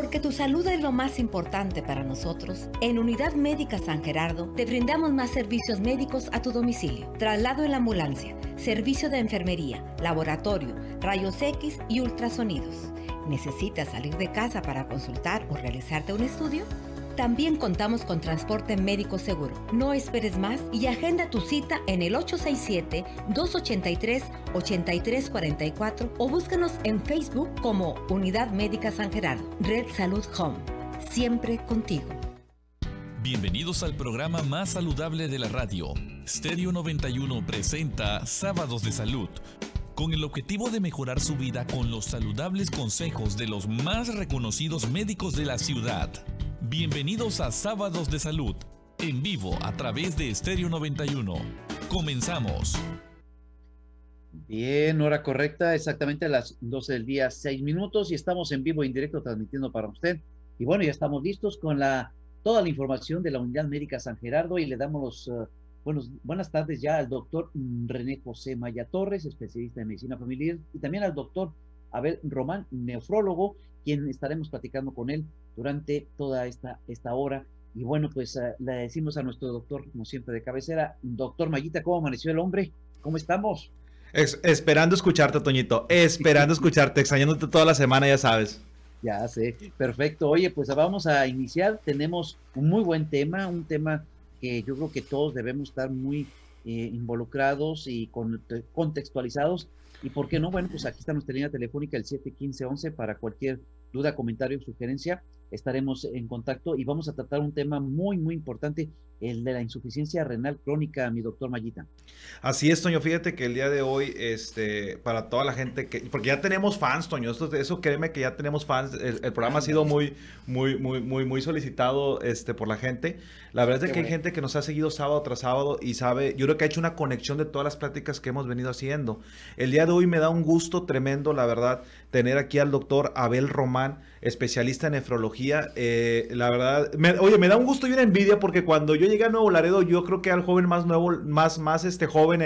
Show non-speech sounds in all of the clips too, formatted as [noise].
Porque tu salud es lo más importante para nosotros, en Unidad Médica San Gerardo te brindamos más servicios médicos a tu domicilio. Traslado en la ambulancia, servicio de enfermería, laboratorio, rayos X y ultrasonidos. ¿Necesitas salir de casa para consultar o realizarte un estudio? También contamos con transporte médico seguro. No esperes más y agenda tu cita en el 867-283-8344 o búscanos en Facebook como Unidad Médica San Gerardo, Red Salud Home. Siempre contigo. Bienvenidos al programa más saludable de la radio. Stereo 91 presenta Sábados de Salud con el objetivo de mejorar su vida con los saludables consejos de los más reconocidos médicos de la ciudad. Bienvenidos a Sábados de Salud, en vivo a través de Estéreo 91. Comenzamos. Bien, hora correcta, exactamente a las 12 del día, 6 minutos, y estamos en vivo, en directo, transmitiendo para usted. Y bueno, ya estamos listos con la, toda la información de la Unidad Médica San Gerardo y le damos los, eh, buenas tardes ya al doctor mm, René José Maya Torres, especialista en medicina familiar, y también al doctor Abel Román, nefrólogo, quien estaremos platicando con él durante toda esta, esta hora. Y bueno, pues ah, le decimos a nuestro doctor, como siempre de cabecera, doctor Mayita, ¿cómo amaneció el hombre? ¿Cómo estamos? esperando escucharte, Toñito, esperando [laughs] escucharte, extrañándote toda la semana, ya sabes. Ya sé, perfecto. Oye, pues vamos a iniciar. Tenemos un muy buen tema, un tema que yo creo que todos debemos estar muy eh, involucrados y con, contextualizados ¿Y por qué no? Bueno, pues aquí está nuestra línea telefónica, el 71511, para cualquier duda, comentario, sugerencia estaremos en contacto y vamos a tratar un tema muy, muy importante, el de la insuficiencia renal crónica, mi doctor Mallita. Así es, Toño, fíjate que el día de hoy, este, para toda la gente que, porque ya tenemos fans, Toño, eso créeme que ya tenemos fans, el, programa ha sido muy, muy, muy, muy, muy solicitado este, por la gente. La verdad es que hay gente que nos ha seguido sábado tras sábado y sabe, yo creo que ha hecho una conexión de todas las pláticas que hemos venido haciendo. El día de hoy me da un gusto tremendo, la verdad, tener aquí al doctor Abel Román especialista en nefrología. Eh, la verdad, oye, me da un gusto y una envidia porque cuando yo llegué a Nuevo Laredo, yo creo que era el joven más nuevo, más, más este joven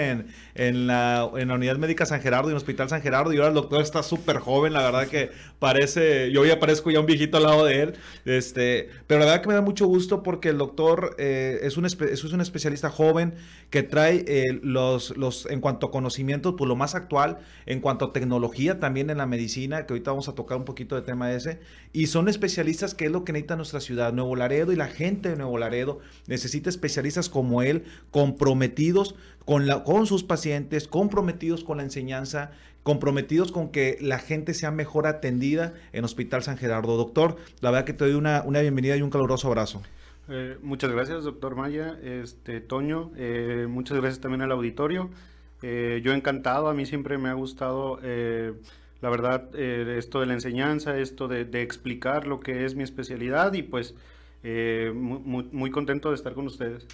en, la, unidad médica San Gerardo en el Hospital San Gerardo, y ahora el doctor está súper joven, la verdad que parece, yo hoy aparezco ya un viejito al lado de él. Este, pero la verdad que me da mucho gusto porque el doctor eh, es, un, es un especialista joven que trae eh, los, los, en cuanto a conocimientos, pues lo más actual, en cuanto a tecnología también en la medicina, que ahorita vamos a tocar un poquito de tema ese y son especialistas que es lo que necesita nuestra ciudad, Nuevo Laredo y la gente de Nuevo Laredo necesita especialistas como él, comprometidos con, la, con sus pacientes, comprometidos con la enseñanza, comprometidos con que la gente sea mejor atendida en Hospital San Gerardo. Doctor, la verdad que te doy una, bienvenida y un caluroso abrazo. Eh, muchas gracias, doctor Maya, este, Toño, eh, muchas gracias también al auditorio. Eh, yo encantado, a mí siempre me ha gustado la verdad, eh, esto de la enseñanza, esto de, explicar lo que es mi especialidad y pues eh, muy, contento de estar con ustedes.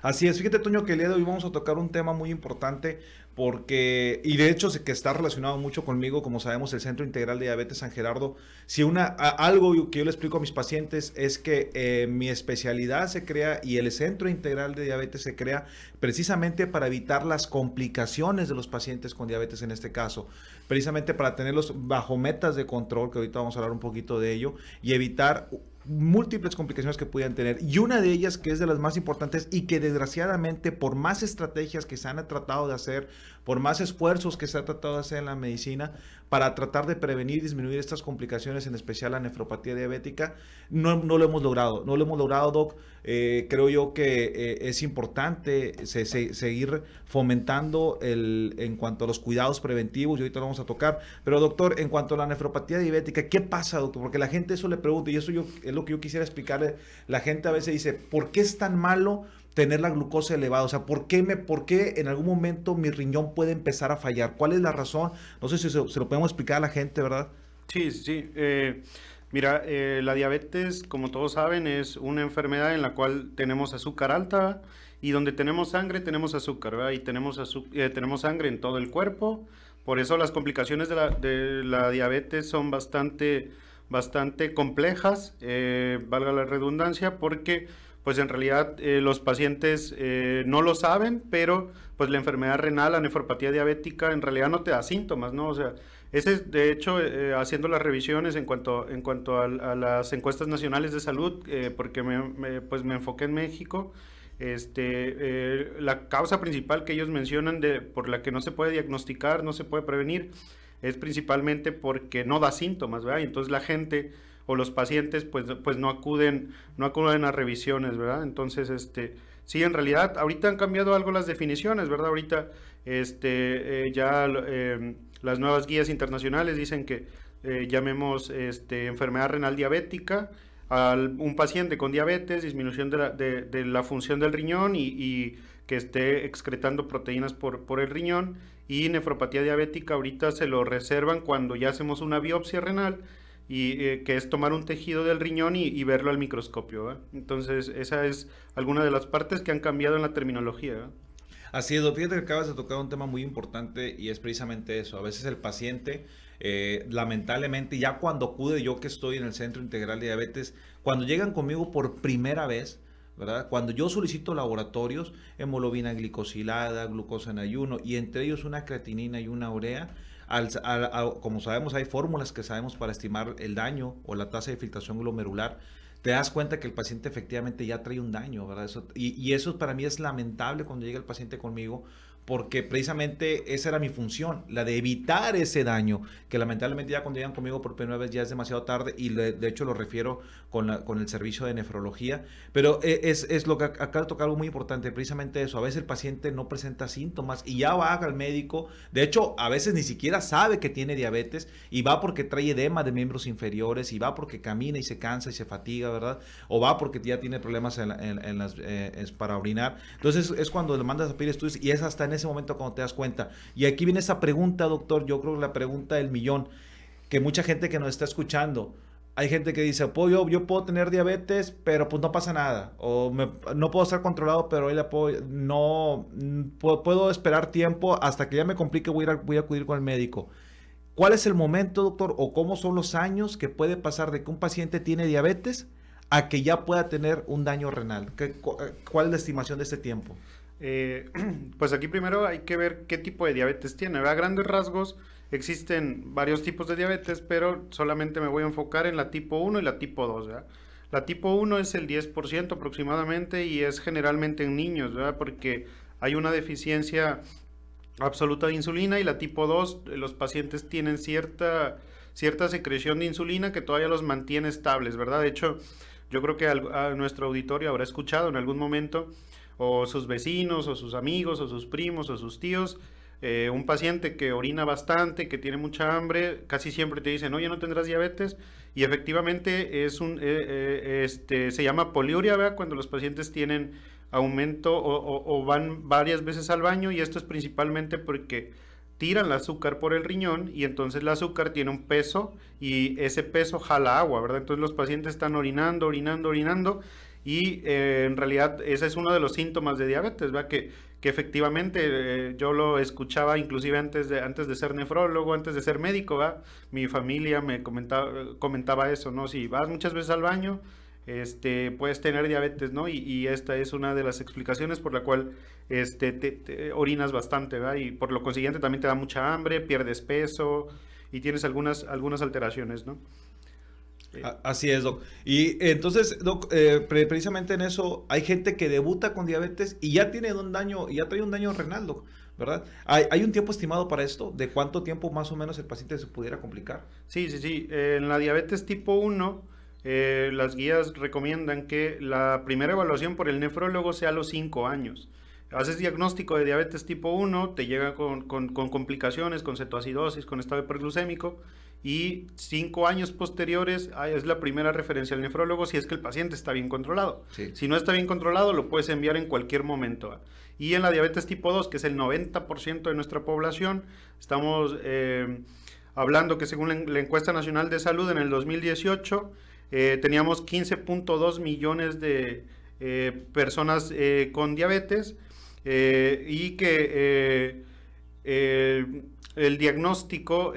Así es, fíjate Toño que el hoy vamos a tocar un tema muy importante porque, y de hecho que está relacionado mucho conmigo, como sabemos, el Centro Integral de Diabetes San Gerardo. Si una, algo que yo le explico a mis pacientes es que eh, mi especialidad se crea y el Centro Integral de Diabetes se crea precisamente para evitar las complicaciones de los pacientes con diabetes en este caso, precisamente para tenerlos bajo metas de control, que ahorita vamos a hablar un poquito de ello, y evitar múltiples complicaciones que pudieran tener. Y una de ellas que es de las más importantes y que desgraciadamente por más estrategias que se han tratado de hacer, por más esfuerzos que se ha tratado de hacer en la medicina para tratar de prevenir y disminuir estas complicaciones, en especial la nefropatía diabética, no, lo hemos logrado. No lo hemos logrado, Doc. Eh, creo yo que eh, es importante seguir fomentando el, en cuanto a los cuidados preventivos, y ahorita lo vamos a tocar. Pero, doctor, en cuanto a la nefropatía diabética, ¿qué pasa, doctor? Porque la gente eso le pregunta, y eso yo, es lo que yo quisiera explicarle. La gente a veces dice, ¿por qué es tan malo tener la glucosa elevada? O sea, ¿por qué, me, ¿por qué en algún momento mi riñón puede empezar a fallar? ¿Cuál es la razón? No sé si se, lo podemos explicar a la gente, ¿verdad? Sí, sí. Eh, mira, eh, la diabetes, como todos saben, es una enfermedad en la cual tenemos azúcar alta y donde tenemos sangre tenemos azúcar, ¿verdad? Y tenemos, eh, tenemos sangre en todo el cuerpo. Por eso las complicaciones de la, de la diabetes son bastante, bastante complejas, valga la redundancia, porque pues en realidad eh, los pacientes eh, no lo saben, pero pues la enfermedad renal, la nefropatía diabética, en realidad no te da síntomas, ¿no? O sea, ese es, de hecho, eh, haciendo las revisiones en cuanto, en cuanto a, las encuestas nacionales de salud, porque me, pues me enfoqué en México, este, la causa principal que ellos mencionan de, por la que no se puede diagnosticar, no se puede prevenir, es principalmente porque no da síntomas, ¿verdad? Y entonces la gente o los pacientes pues, pues no, acuden, no acuden a revisiones, ¿verdad? Entonces, este, sí, en realidad, ahorita han cambiado algo las definiciones, ¿verdad? Ahorita este, eh, ya em, las nuevas guías internacionales dicen que eh, llamemos este, enfermedad renal diabética a un paciente con diabetes, disminución de la, función del riñón y, que esté excretando proteínas por, por el riñón y nefropatía diabética ahorita se lo reservan cuando ya hacemos una biopsia renal y eh, que es tomar un tejido del riñón y, verlo al microscopio. Entonces, esa es alguna de las partes que han cambiado en la terminología. Así es, fíjate que acabas de tocar un tema muy importante y es precisamente eso. A veces el paciente, eh, lamentablemente, ya cuando acude yo que estoy en el Centro Integral de Diabetes, cuando llegan conmigo por primera vez, ¿verdad? Cuando yo solicito laboratorios, hemoglobina glicosilada, glucosa en ayuno y entre ellos una creatinina y una urea, como sabemos, hay fórmulas que sabemos para estimar el daño o la tasa de filtración glomerular. Te das cuenta que el paciente efectivamente ya trae un daño, ¿verdad? y, y eso para mí es lamentable cuando llega el paciente conmigo porque precisamente esa era mi función, la de evitar ese daño, que lamentablemente ya cuando llegan conmigo por primera vez ya es demasiado tarde y de hecho lo refiero con, la, con, el servicio de nefrología, pero eh, es, es lo que acá toca algo muy importante, precisamente eso, a veces el paciente no presenta síntomas y ya va al médico, de hecho a veces ni siquiera sabe que tiene diabetes y va porque trae edema de miembros inferiores y va porque camina y se cansa y se fatiga, ¿verdad? O va porque ya tiene problemas en, las, eh, para orinar, entonces es cuando le mandas a pedir estudios y es hasta en ese momento cuando te das cuenta. Y aquí viene esa pregunta, doctor, yo creo que la pregunta del millón, que mucha gente que nos está escuchando, hay gente que dice, pues, yo, yo puedo tener diabetes, pero pues no pasa nada. O no puedo estar controlado, pero ahí la puedo, no, puedo, esperar tiempo hasta que ya me complique, voy a, voy a acudir con el médico. ¿Cuál es el momento, doctor, o cómo son los años que puede pasar de que un paciente tiene diabetes a que ya pueda tener un daño renal? ¿Cuál es la estimación de este tiempo? Eh, [clears throat] pues aquí primero hay que ver qué tipo de diabetes tiene. A grandes rasgos existen varios tipos de diabetes, pero solamente me voy a enfocar en la tipo 1 y la tipo 2. La tipo 1 es el 10% aproximadamente y es generalmente en niños, ¿verdad? porque hay una deficiencia absoluta de insulina y la tipo 2, eh, los pacientes tienen cierta, cierta secreción de insulina que todavía los mantiene estables, ¿verdad? De hecho, yo creo que a nuestro auditorio habrá escuchado en algún momento o sus vecinos, o sus amigos, o sus primos, o sus tíos. Eh, un paciente que orina bastante, que tiene mucha hambre, casi siempre te dicen, oye, no tendrás diabetes. Y efectivamente es un, eh, eh, este, se llama poliuria, ¿verdad? cuando los pacientes tienen aumento o, o, van varias veces al baño y esto es principalmente porque tiran el azúcar por el riñón y entonces el azúcar tiene un peso y ese peso jala agua, ¿verdad? Entonces los pacientes están orinando, orinando, orinando y eh, en realidad ese es uno de los síntomas de diabetes, Que, efectivamente eh, yo lo escuchaba inclusive antes de, antes de ser nefrólogo, antes de ser médico, va Mi familia me comentaba, comentaba eso, ¿no? Si vas muchas veces al baño, este, puedes tener diabetes, ¿no? Y, esta es una de las explicaciones por la cual este, orinas bastante, Y por lo consiguiente también te da mucha hambre, pierdes peso y tienes algunas, algunas alteraciones, ¿no? Así es, Doc. Y entonces, Doc, eh, precisamente en eso, hay gente que debuta con diabetes y ya tiene un daño, ya trae un daño renal, Doc, ¿verdad? ¿Hay, un tiempo estimado para esto? ¿De cuánto tiempo más o menos el paciente se pudiera complicar? Sí, sí, sí. En la diabetes tipo 1, eh, las guías recomiendan que la primera evaluación por el nefrólogo sea a los 5 años haces diagnóstico de diabetes tipo 1, te llega con, complicaciones, con cetoacidosis, con estado hiperglucémico, y cinco años posteriores es la primera referencia al nefrólogo si es que el paciente está bien controlado. Si no está bien controlado, lo puedes enviar en cualquier momento. Y en la diabetes tipo 2, que es el 90% de nuestra población, estamos eh, hablando que según la encuesta nacional de salud en el 2018, eh, teníamos 15.2 millones de eh, personas con diabetes eh, y que eh, eh, el diagnóstico,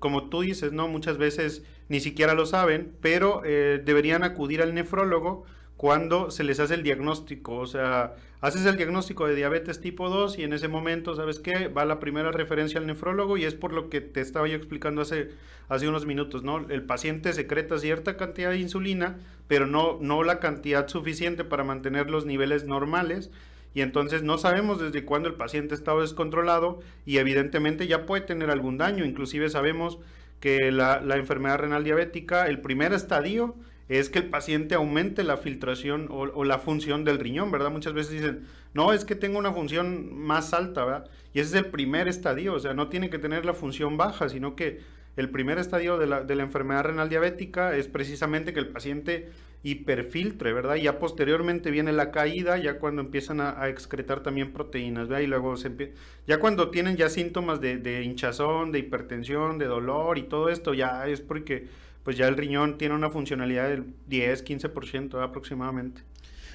como tú dices, ¿no? muchas veces ni siquiera lo saben, pero deberían acudir al nefrólogo cuando se les hace el diagnóstico. O sea, haces el diagnóstico de diabetes tipo 2 y en ese momento, ¿sabes qué? Va la primera referencia al nefrólogo y es por lo que te estaba yo explicando hace, hace unos minutos, ¿no? El paciente secreta cierta cantidad de insulina, pero no, no la cantidad suficiente para mantener los niveles normales y entonces no sabemos desde cuándo el paciente ha estado descontrolado y evidentemente ya puede tener algún daño. Inclusive sabemos que la, enfermedad renal diabética, el primer estadio es que el paciente aumente la filtración o, o, la función del riñón, ¿verdad? Muchas veces dicen, no, es que tengo una función más alta, ¿verdad? Y ese es el primer estadio, o sea, no tiene que tener la función baja, sino que el primer estadio de la, enfermedad renal diabética es precisamente que el paciente hiperfiltre, ¿verdad? Ya posteriormente viene la caída, ya cuando empiezan a, excretar también proteínas, ¿verdad? Y luego se empieza... ya cuando tienen ya síntomas de, de, hinchazón, de hipertensión, de dolor y todo esto, ya es porque pues ya el riñón tiene una funcionalidad del 10, 15% aproximadamente.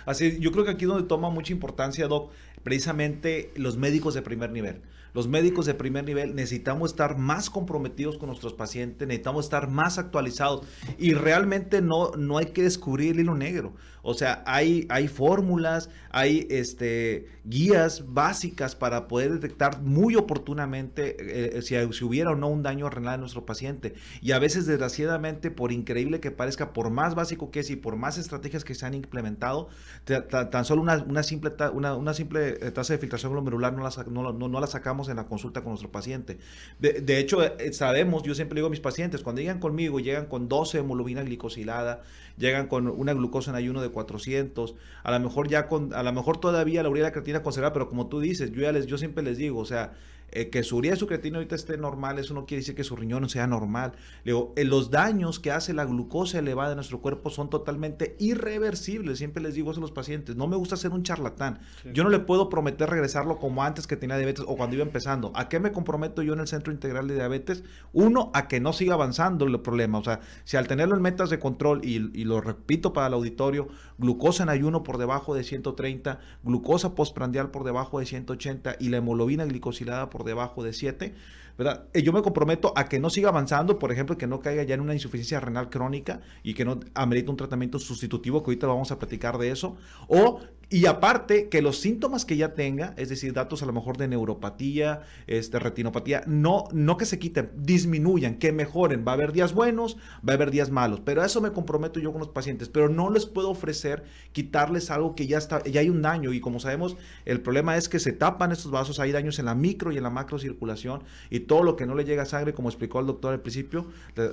Así, yo creo que aquí es donde toma mucha importancia, Doc, precisamente los médicos de primer nivel. Los médicos de primer nivel necesitamos estar más comprometidos con nuestros pacientes, necesitamos estar más actualizados y realmente no, no hay que descubrir el hilo negro. O sea, hay, hay fórmulas, hay este, guías básicas para poder detectar muy oportunamente eh, eh, si, si, hubiera o no un daño renal en nuestro paciente. Y a veces, desgraciadamente, por increíble que parezca, por más básico que es y por más estrategias que se han implementado, tan solo una, simple, una, simple eh, tasa de filtración glomerular no la, no, la sacamos en la consulta con nuestro paciente. De, hecho, sabemos, yo siempre digo a mis pacientes, cuando llegan conmigo, llegan con 12 hemoglobina glicosilada, llegan con una glucosa en ayuno de 400, a lo mejor ya con, a lo mejor todavía la urea la creatina conservada, pero como tú dices, yo, les, yo siempre les digo, o sea, eh, que su urea de su ahorita esté normal, eso no quiere decir que su riñón no sea normal. Eh, los daños que hace la glucosa elevada en nuestro cuerpo son totalmente irreversibles. Siempre les digo a los pacientes. No me gusta ser un charlatán. Yo no le puedo prometer regresarlo como antes que tenía diabetes o cuando iba empezando. ¿A qué me comprometo yo en el Centro Integral de Diabetes? Uno, a que no siga avanzando el problema. O sea, si al tenerlo en metas de control, y, lo repito para el auditorio, glucosa en ayuno por debajo de 130, glucosa postprandial por debajo de 180 y la hemoglobina glicosilada por por debajo de 7, ¿verdad? Eh, yo me comprometo a que no siga avanzando, por ejemplo, que no caiga ya en una insuficiencia renal crónica y que no amerite un tratamiento sustitutivo, que ahorita vamos a platicar de eso, o y aparte, que los síntomas que ya tenga, es decir, datos a lo mejor de neuropatía, este, retinopatía, no, no que se quiten, disminuyan, que mejoren. Va a haber días buenos, va a haber días malos. Pero a eso me comprometo yo con los pacientes. Pero no les puedo ofrecer quitarles algo que ya, está, ya hay un daño. Y como sabemos, el problema es que se tapan estos vasos, hay daños en la micro y en la macro circulación. Y todo lo que no le llega sangre, como explicó el doctor al principio,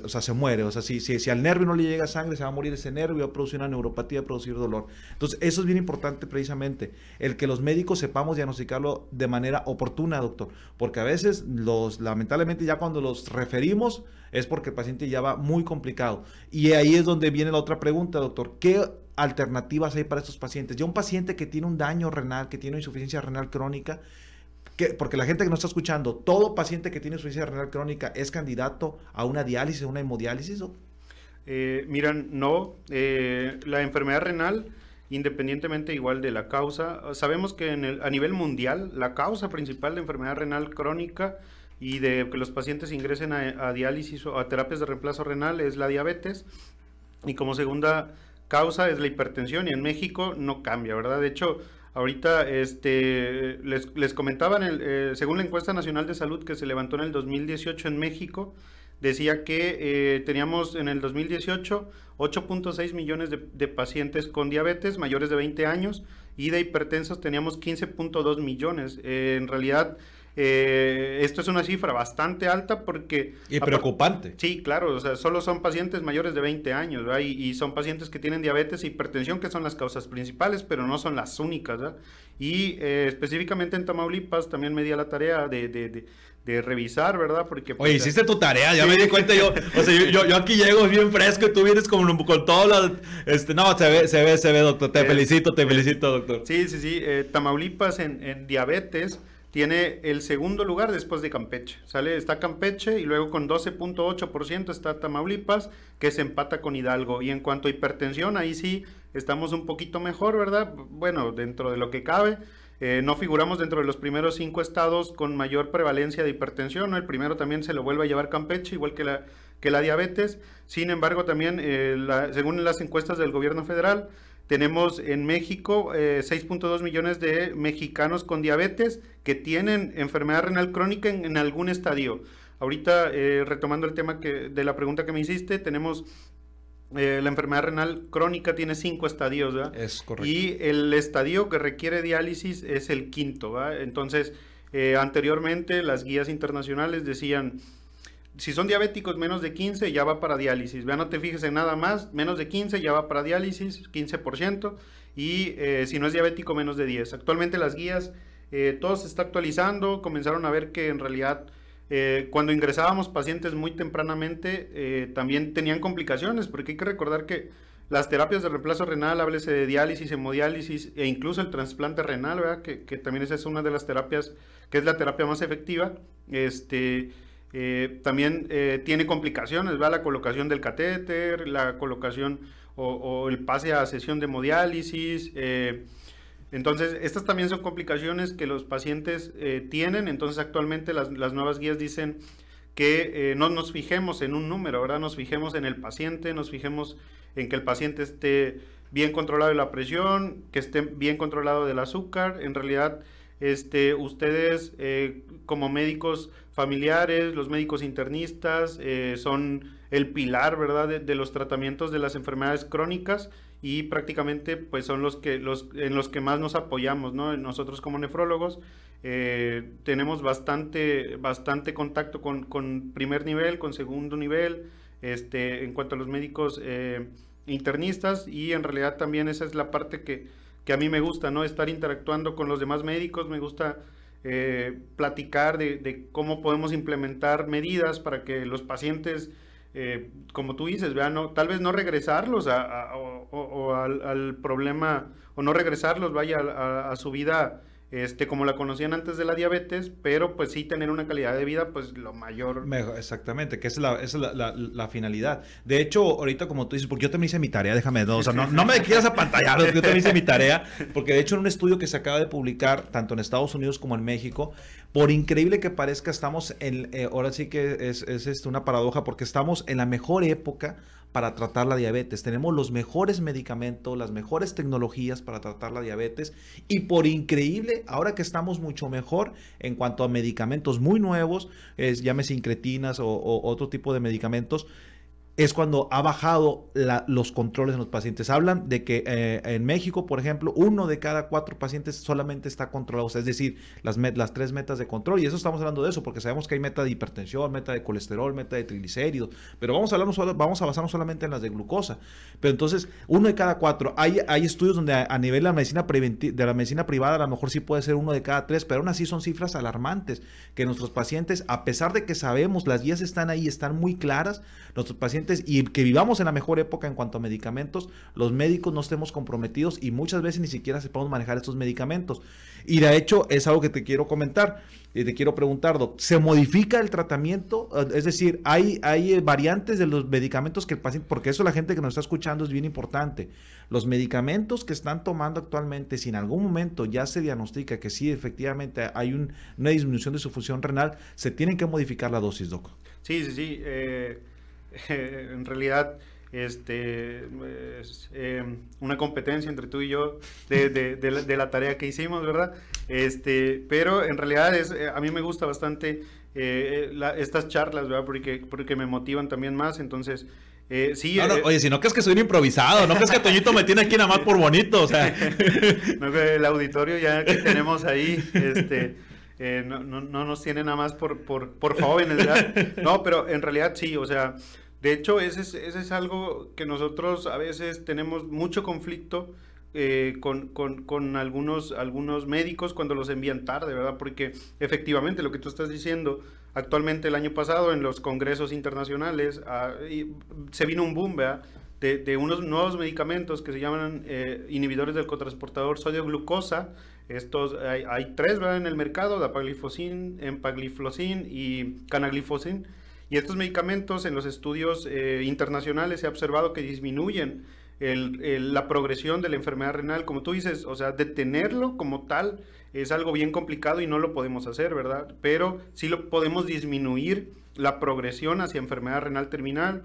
o sea, se muere. O sea, si, si, al nervio no le llega sangre, se va a morir ese nervio, va a producir una neuropatía, va a producir dolor. Entonces, eso es bien importante precisamente el que los médicos sepamos diagnosticarlo de manera oportuna, doctor, porque a veces los lamentablemente ya cuando los referimos es porque el paciente ya va muy complicado. Y ahí es donde viene la otra pregunta, doctor, ¿qué alternativas hay para estos pacientes? Ya un paciente que tiene un daño renal, que tiene insuficiencia renal crónica, que, porque la gente que nos está escuchando, todo paciente que tiene insuficiencia renal crónica es candidato a una diálisis, a una hemodiálisis. ¿o? Eh, miran, no. Eh, la enfermedad renal independientemente igual de la causa. Sabemos que en el, a nivel mundial la causa principal de enfermedad renal crónica y de que los pacientes ingresen a, diálisis o a terapias de reemplazo renal es la diabetes y como segunda causa es la hipertensión y en México no cambia, ¿verdad? De hecho, ahorita este, les, comentaba comentaban, eh, según la encuesta nacional de salud que se levantó en el 2018 en México, decía que eh, teníamos en el 2018 8.6 millones de, pacientes con diabetes mayores de 20 años y de hipertensos teníamos 15.2 millones. Eh, en realidad, eh, esto es una cifra bastante alta porque... Y preocupante. Sí, claro, o solo son pacientes mayores de 20 años, Y, son pacientes que tienen diabetes e hipertensión, que son las causas principales, pero no son las únicas, ¿verdad? Y específicamente en Tamaulipas también me di la tarea de de revisar, ¿verdad? Porque. Oye, pues, hiciste tu tarea, ya me di cuenta yo. O sea, yo, aquí llego bien fresco y tú vienes con, con todo Este, no, se ve, se ve, se ve, doctor. Te felicito, te felicito, doctor. Sí, sí, sí. Eh, Tamaulipas en, diabetes tiene el segundo lugar después de Campeche. Sale, está Campeche y luego con 12.8% está Tamaulipas, que se empata con Hidalgo. Y en cuanto a hipertensión, ahí sí estamos un poquito mejor, ¿verdad? Bueno, dentro de lo que cabe eh, no figuramos dentro de los primeros cinco estados con mayor prevalencia de hipertensión. El primero también se lo vuelve a llevar Campeche, igual que la, que la diabetes. Sin embargo, también, eh, según las encuestas del gobierno federal, tenemos en México 6.2 eh, millones de mexicanos con diabetes que tienen enfermedad renal crónica en, algún estadio. Ahorita, retomando el tema que, de la pregunta que me hiciste, tenemos eh, la enfermedad renal crónica tiene cinco estadios, ¿verdad? Es correcto. Y el estadio que requiere diálisis es el quinto, ¿verdad? Entonces, eh, anteriormente las guías internacionales decían, si son diabéticos menos de 15 ya va para diálisis, Vean, No te fijes en nada más, menos de 15 ya va para diálisis, 15%, y eh, si no es diabético menos de 10. Actualmente las guías, todo se está actualizando, comenzaron a ver que en realidad eh, cuando ingresábamos pacientes muy tempranamente, eh, también tenían complicaciones, porque hay que recordar que las terapias de reemplazo renal, háblese de diálisis, hemodiálisis e incluso el trasplante renal, ¿verdad? Que, también esa es una de las terapias, que es la terapia más efectiva, este, eh, también tiene complicaciones, ¿verdad? la colocación del catéter, la colocación o, o el pase a sesión de hemodiálisis. Entonces, estas también son complicaciones que los pacientes eh, tienen. Entonces, actualmente las, nuevas guías dicen que eh, no nos fijemos en un número, ¿verdad? Nos fijemos en el paciente, nos fijemos en que el paciente esté bien controlado de la presión, que esté bien controlado del azúcar. En realidad, este, ustedes eh, como médicos familiares, los médicos internistas, son el pilar, ¿verdad?, de los tratamientos de las enfermedades crónicas y prácticamente pues son los que los en los que más nos apoyamos ¿no? nosotros como nefrólogos eh, tenemos bastante bastante contacto con, primer nivel con segundo nivel este en cuanto a los médicos eh, internistas y en realidad también esa es la parte que, a mí me gusta no estar interactuando con los demás médicos me gusta eh, platicar de cómo podemos implementar medidas para que los pacientes eh, como tú dices, vea, no, tal vez no regresarlos a, o, al, problema, o no regresarlos, vaya, a su vida este, como la conocían antes de la diabetes, pero pues sí tener una calidad de vida, pues lo mayor. Mejor, exactamente, que es, la, es la, finalidad. De hecho, ahorita como tú dices, porque yo también hice mi tarea, déjame, dos. o sea, no, no me quieras apantallar, yo te hice mi tarea, porque de hecho en un estudio que se acaba de publicar, tanto en Estados Unidos como en México, por increíble que parezca, estamos en, eh, ahora sí que es, es, es este, una paradoja, porque estamos en la mejor época para tratar la diabetes. Tenemos los mejores medicamentos, las mejores tecnologías para tratar la diabetes y por increíble, ahora que estamos mucho mejor en cuanto a medicamentos muy nuevos, es, llámese incretinas o otro tipo de medicamentos, es cuando ha bajado los controles en los pacientes. Hablan de que eh, en México, por ejemplo, uno de cada cuatro pacientes solamente está controlado, es decir, las, tres metas de control. Y eso estamos hablando de eso, porque sabemos que hay meta de hipertensión, meta de colesterol, meta de triglicéridos, pero vamos a, hablarnos, vamos a basarnos solamente en las de glucosa. Pero entonces, uno de cada cuatro. Hay, estudios donde a, nivel de la, medicina de la medicina privada a lo mejor sí puede ser uno de cada tres, pero aún así son cifras alarmantes, que nuestros pacientes, a pesar de que sabemos, las guías están ahí, están muy claras, nuestros pacientes y que vivamos en la mejor época en cuanto a medicamentos, los médicos no estemos comprometidos y muchas veces ni siquiera se sepamos manejar estos medicamentos. Y de hecho es algo que te quiero comentar y te quiero preguntar, ¿se modifica el tratamiento? Eh, es decir, ¿hay, hay eh, variantes de los medicamentos que el paciente, porque eso la gente que nos está escuchando es bien importante, los medicamentos que están tomando actualmente, si en algún momento ya se diagnostica que sí, efectivamente hay una disminución de su función renal, se tienen que modificar la dosis, Doc. Sí, sí, sí. Eh, [laughs] en realidad este, em, una competencia entre tú y yo de, de, la, tarea que hicimos, ¿verdad? Este, pero en realidad es, eh, a mí me gusta bastante eh, eh, estas charlas, ¿verdad? Porque, porque me motivan también más, entonces... Eh, sí, oye, si no crees que soy un improvisado, no crees que Toñito me tiene aquí nada más por bonito, o sea. [laughs] el auditorio ya que tenemos ahí, este, [laughs] Eh, no, nos tiene nada más por, por, por jóvenes, ¿verdad? [laughs] No, pero en realidad sí, o sea, de hecho, ese es, algo que nosotros a veces tenemos mucho conflicto eh, con, algunos, algunos médicos cuando los envían tarde, ¿verdad? Porque efectivamente lo que tú estás diciendo, actualmente el año pasado en los congresos internacionales ah, se vino un boom, ¿verdad? De, unos nuevos medicamentos que se llaman eh, inhibidores del cotransportador sodio-glucosa, estos, hay, tres ¿verdad? en el mercado, Dapaglifosin, empaglifosin y Canaglifosin. Y estos medicamentos en los estudios eh, internacionales se ha observado que disminuyen la progresión de la enfermedad renal. Como tú dices, o sea, detenerlo como tal es algo bien complicado y no lo podemos hacer, ¿verdad? Pero sí lo podemos disminuir la progresión hacia enfermedad renal terminal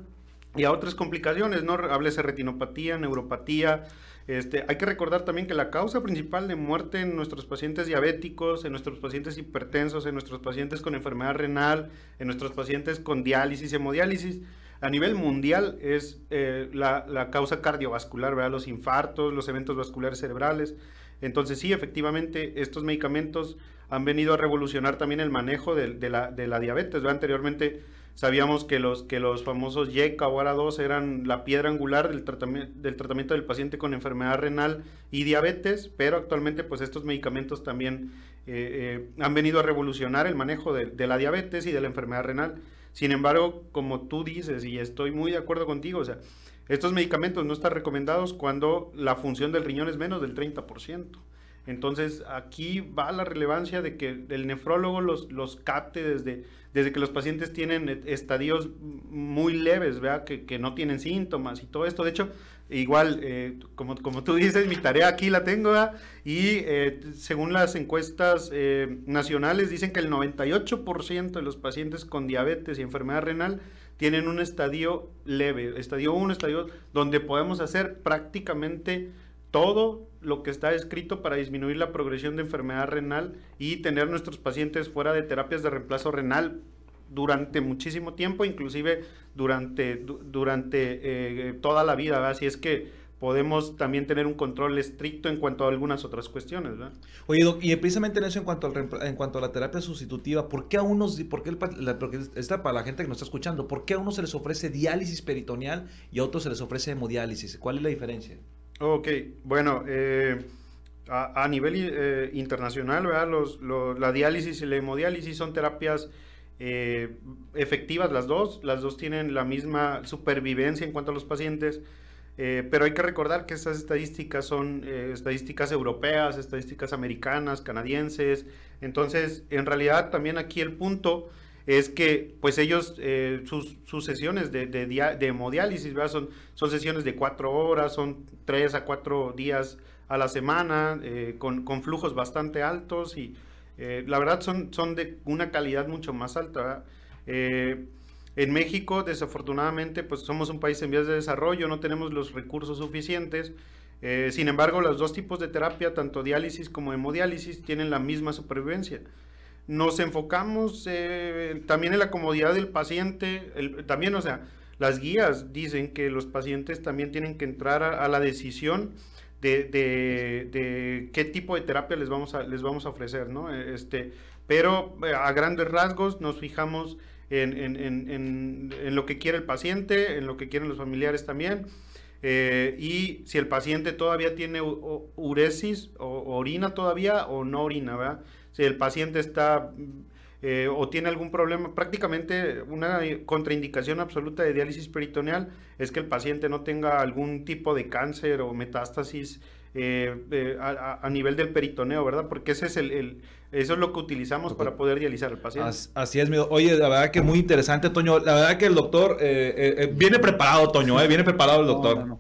y a otras complicaciones, ¿no? Háblese retinopatía, neuropatía, este, hay que recordar también que la causa principal de muerte en nuestros pacientes diabéticos, en nuestros pacientes hipertensos, en nuestros pacientes con enfermedad renal, en nuestros pacientes con diálisis, hemodiálisis, a nivel mundial es eh, la, causa cardiovascular, ¿verdad? los infartos, los eventos vasculares cerebrales. Entonces sí, efectivamente, estos medicamentos han venido a revolucionar también el manejo de, la, diabetes. Anteriormente Sabíamos que los, que los famosos YECA o ARA2 eran la piedra angular del, del tratamiento del paciente con enfermedad renal y diabetes, pero actualmente pues estos medicamentos también eh, eh, han venido a revolucionar el manejo de, de, la diabetes y de la enfermedad renal. Sin embargo, como tú dices, y estoy muy de acuerdo contigo, o sea, estos medicamentos no están recomendados cuando la función del riñón es menos del 30%. Entonces, aquí va la relevancia de que el nefrólogo los, los capte desde, desde que los pacientes tienen estadios muy leves, ¿verdad? Que, no tienen síntomas y todo esto. De hecho, igual, eh, como, como tú dices, mi tarea aquí la tengo, Y eh, según las encuestas eh, nacionales, dicen que el 98% de los pacientes con diabetes y enfermedad renal tienen un estadio leve, estadio 1, estadio, donde podemos hacer prácticamente todo lo que está escrito para disminuir la progresión de enfermedad renal y tener nuestros pacientes fuera de terapias de reemplazo renal durante muchísimo tiempo, inclusive durante, durante eh, toda la vida. ¿verdad? Así es que podemos también tener un control estricto en cuanto a algunas otras cuestiones. ¿verdad? Oye, y precisamente en eso, en cuanto, al, en cuanto a la terapia sustitutiva, ¿por qué a unos, por qué para la gente que nos está escuchando, ¿por qué a unos se les ofrece diálisis peritoneal y a otros se les ofrece hemodiálisis? ¿Cuál es la diferencia? Ok, bueno, eh, a, nivel eh, internacional, ¿verdad? Los, la diálisis y la hemodiálisis son terapias eh, efectivas las dos, las dos tienen la misma supervivencia en cuanto a los pacientes, pero hay que recordar que estas estadísticas son estadísticas europeas, estadísticas americanas, canadienses, entonces en realidad también aquí el punto es que pues ellos, eh, sus, sesiones de, de, hemodiálisis, Son, son sesiones de cuatro horas, son tres a cuatro días a la semana, eh, con, flujos bastante altos y eh, la verdad son, son de una calidad mucho más alta. en México, desafortunadamente, pues somos un país en vías de desarrollo, no tenemos los recursos suficientes. sin embargo, los dos tipos de terapia, tanto diálisis como hemodiálisis, tienen la misma supervivencia nos enfocamos eh, también en la comodidad del paciente, también, o sea, las guías dicen que los pacientes también tienen que entrar a, la decisión de, qué tipo de terapia les vamos a, les vamos a ofrecer, ¿no? E, este, pero eh, a grandes rasgos nos fijamos en, lo que quiere el paciente, en lo que quieren los familiares también. Eh, y si el paciente todavía tiene uresis o, orina todavía o no orina, ¿verdad? si el paciente está mm, eh, o tiene algún problema, prácticamente una contraindicación absoluta de diálisis peritoneal es que el paciente no tenga algún tipo de cáncer o metástasis eh, eh, a, nivel del peritoneo, ¿verdad? Porque ese es el, eso es lo que utilizamos para poder dializar al paciente. así es, mi, oye, la verdad que muy interesante, Toño. La verdad que el doctor viene preparado, Toño, viene preparado el doctor.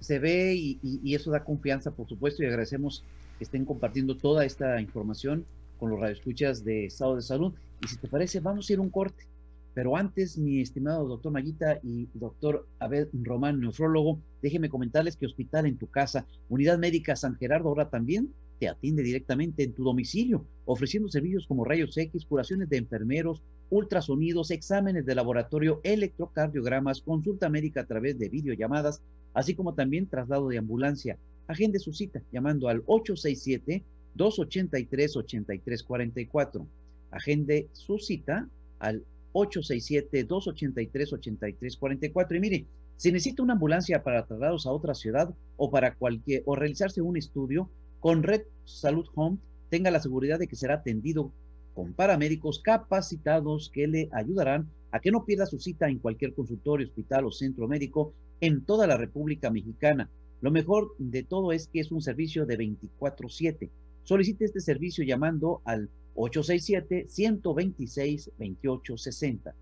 se ve y eso da confianza, por supuesto, y agradecemos que estén compartiendo toda esta información con los radioescuchas de Estado de Salud. Y si te parece, vamos a ir un corte. Pero antes, mi estimado doctor Mayita y doctor Abel Román, nefrólogo, déjeme comentarles que Hospital en tu casa, Unidad Médica San Gerardo, ahora también te atiende directamente en tu domicilio, ofreciendo servicios como rayos X, curaciones de enfermeros, ultrasonidos, exámenes de laboratorio, electrocardiogramas, consulta médica a través de videollamadas, así como también traslado de ambulancia. Agende su cita llamando al 867 283-8344. Agende su cita al 867-283-8344. Y mire, si necesita una ambulancia para trasladarse a otra ciudad o para cualquier, o realizarse un estudio, con Red Salud Home tenga la seguridad de que será atendido con paramédicos capacitados que le ayudarán a que no pierda su cita en cualquier consultorio, hospital o centro médico en toda la República Mexicana. Lo mejor de todo es que es un servicio de 24/7 Solicite este servicio llamando al 867-126-2860.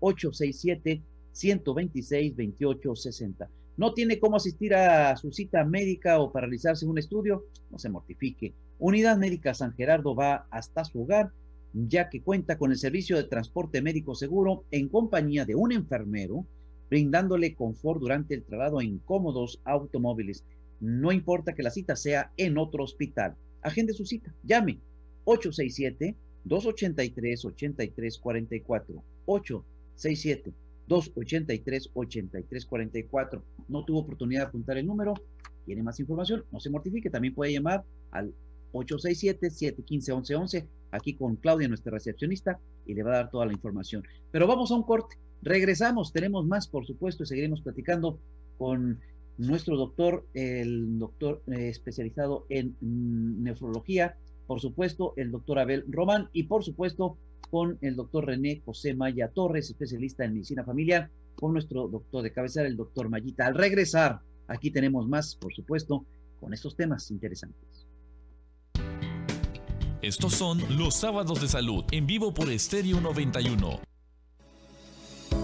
867-126-2860. ¿No tiene cómo asistir a su cita médica o para realizarse un estudio? No se mortifique. Unidad Médica San Gerardo va hasta su hogar, ya que cuenta con el servicio de transporte médico seguro en compañía de un enfermero, brindándole confort durante el traslado en cómodos automóviles. No importa que la cita sea en otro hospital. Agende su cita. Llame 867-283-8344. 867-283-8344. No tuvo oportunidad de apuntar el número. Tiene más información. No se mortifique. También puede llamar al 867-715-1111, aquí con Claudia, nuestra recepcionista, y le va a dar toda la información. Pero vamos a un corte, regresamos, tenemos más, por supuesto, y seguiremos platicando con nuestro doctor, el doctor eh, especializado en mm, nefrología, por supuesto, el doctor Abel Román y por supuesto con el doctor René José Maya Torres, especialista en medicina familiar, con nuestro doctor de cabecera, el doctor Mayita. Al regresar, aquí tenemos más, por supuesto, con estos temas interesantes. Estos son los sábados de salud, en vivo por Estéreo 91.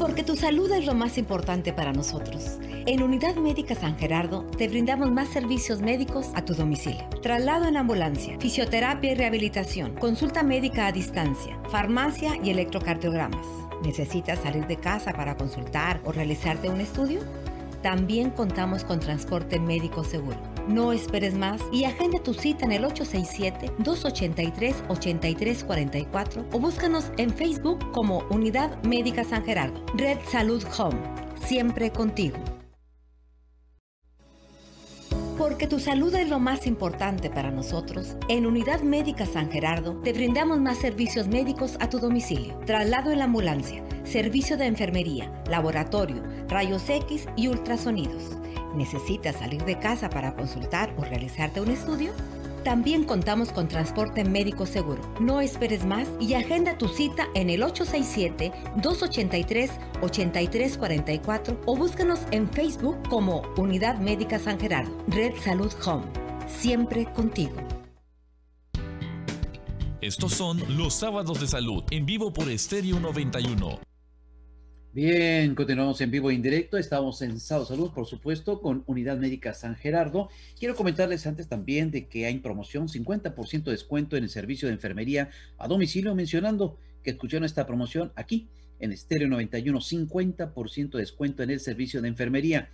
Porque tu salud es lo más importante para nosotros. En Unidad Médica San Gerardo te brindamos más servicios médicos a tu domicilio. Traslado en ambulancia, fisioterapia y rehabilitación, consulta médica a distancia, farmacia y electrocardiogramas. ¿Necesitas salir de casa para consultar o realizarte un estudio? También contamos con transporte médico seguro. No esperes más y agenda tu cita en el 867-283-8344 o búscanos en Facebook como Unidad Médica San Gerardo. Red Salud Home. Siempre contigo. Porque tu salud es lo más importante para nosotros, en Unidad Médica San Gerardo te brindamos más servicios médicos a tu domicilio. Traslado en la ambulancia, servicio de enfermería, laboratorio, rayos X y ultrasonidos. ¿Necesitas salir de casa para consultar o realizarte un estudio? También contamos con transporte médico seguro. No esperes más y agenda tu cita en el 867-283-8344 o búscanos en Facebook como Unidad Médica San Gerardo, Red Salud Home. Siempre contigo. Estos son los sábados de salud en vivo por Estéreo 91. Bien, continuamos en vivo e indirecto. Estamos en Sado Salud, por supuesto, con Unidad Médica San Gerardo. Quiero comentarles antes también de que hay promoción 50% de descuento en el servicio de enfermería a domicilio, mencionando que escucharon esta promoción aquí en Estéreo 91, 50% ciento descuento en el servicio de enfermería.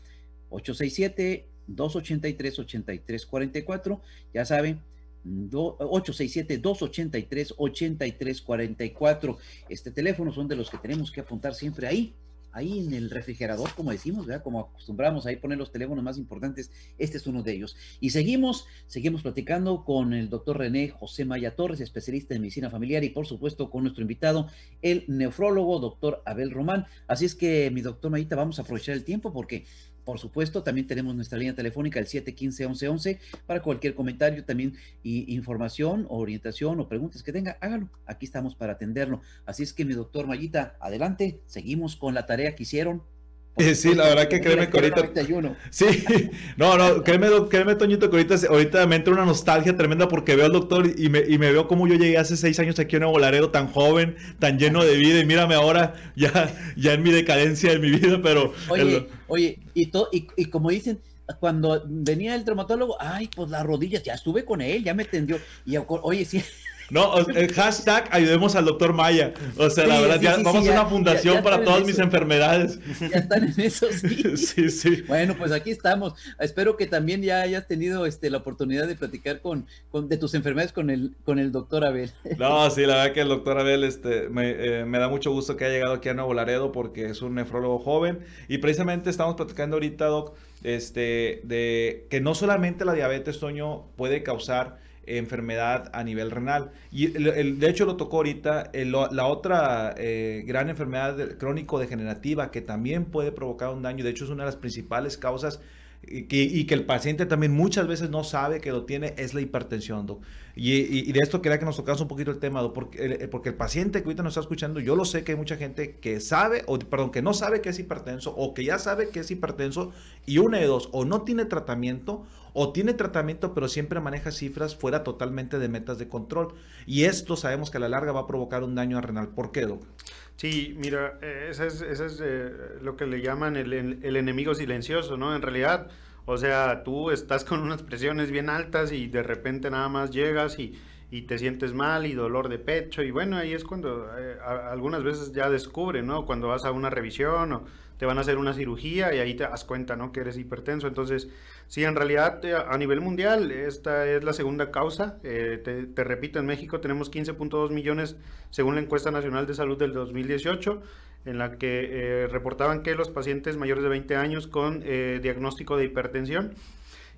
867-283-8344. Ya saben, 867-283-8344. Este teléfono son de los que tenemos que apuntar siempre ahí, ahí en el refrigerador, como decimos, ya Como acostumbramos ahí poner los teléfonos más importantes, este es uno de ellos. Y seguimos, seguimos platicando con el doctor René José Maya Torres, especialista en medicina familiar y por supuesto con nuestro invitado, el nefrólogo doctor Abel Román. Así es que, mi doctor Mayita, vamos a aprovechar el tiempo porque por supuesto, también tenemos nuestra línea telefónica el 715-1111 para cualquier comentario, también y, información, orientación o preguntas que tenga, hágalo. Aquí estamos para atenderlo. Así es que mi doctor Mayita, adelante, seguimos con la tarea que hicieron eh, sí, la verdad que créeme que ahorita. Sí, no, no, créeme, créeme, Toñito, que ahorita, ahorita me entra una nostalgia tremenda porque veo al doctor y me, y me veo como yo llegué hace seis años aquí en Nuevo Laredo, tan joven, tan lleno de vida, y mírame ahora, ya, ya en mi decadencia de mi vida, pero. Oye, oye, y, y, y como dicen, cuando venía el traumatólogo, ay, pues las rodillas, ya estuve con él, ya me tendió. Y oye, sí, no, el hashtag ayudemos al doctor Maya. O sea, la verdad, ya vamos a una fundación para todas mis enfermedades. Ya están en eso, sí. [laughs] sí, sí. Bueno, pues aquí estamos. Espero que también ya hayas tenido este, la oportunidad de platicar con, de tus enfermedades con el, con el doctor Abel. [laughs] No, sí, la verdad que el doctor Abel este, eh, me, da mucho gusto que haya llegado aquí a Nuevo Laredo porque es un nefrólogo joven. Y precisamente estamos platicando ahorita, Doc, este, de que no solamente la diabetes, sueño puede causar enfermedad a nivel renal. Y el, de hecho lo tocó ahorita, la otra eh, gran enfermedad crónico-degenerativa que también puede provocar un daño, de hecho es una de las principales causas y que, el paciente también muchas veces no sabe que lo tiene es la hipertensión, Doc. Y, de esto quería que nos tocase un poquito el tema, porque el, eh, porque el paciente que ahorita nos está escuchando, yo lo sé que hay mucha gente que sabe, o perdón, que no sabe que es hipertenso, o que ya sabe que es hipertenso, y una de dos, o no tiene tratamiento, o tiene tratamiento pero siempre maneja cifras fuera totalmente de metas de control. Y esto sabemos que a la larga va a provocar un daño renal. ¿Por qué, Doc? Sí, mira, eh, ese es, es eh, lo que le llaman el, enemigo silencioso, ¿no? En realidad, o sea, tú estás con unas presiones bien altas y de repente nada más llegas y, te sientes mal y dolor de pecho y bueno, ahí es cuando eh, algunas veces ya descubre, ¿no? Cuando vas a una revisión o te van a hacer una cirugía y ahí te das cuenta, ¿no? Que eres hipertenso. Entonces, sí, en realidad eh, a nivel mundial esta es la segunda causa. Eh, te, repito, en México tenemos 15.2 millones según la encuesta nacional de salud del 2018 en la que eh, reportaban que los pacientes mayores de 20 años con diagnóstico de hipertensión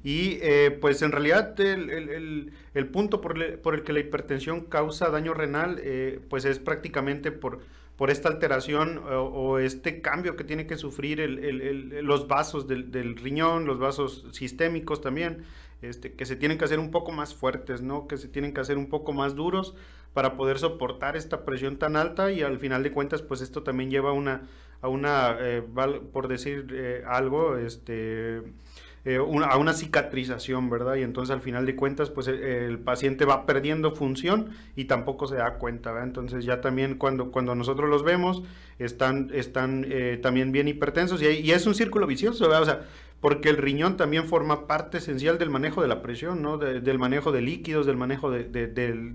y pues en realidad el, punto por, el que la hipertensión causa daño renal pues es prácticamente por por esta alteración eh, o, este cambio que tiene que sufrir los vasos del, riñón, los vasos sistémicos también, este, que se tienen que hacer un poco más fuertes, ¿no? que se tienen que hacer un poco más duros para poder soportar esta presión tan alta y al final de cuentas pues esto también lleva a una, eh, por decir eh, algo, este eh, a una cicatrización, ¿verdad? Y entonces al final de cuentas, pues el, paciente va perdiendo función y tampoco se da cuenta, ¿verdad? Entonces ya también cuando, cuando nosotros los vemos, están, están eh, también bien hipertensos y, es un círculo vicioso, ¿verdad? O sea, porque el riñón también forma parte esencial del manejo de la presión, ¿no? del manejo de líquidos, del manejo del,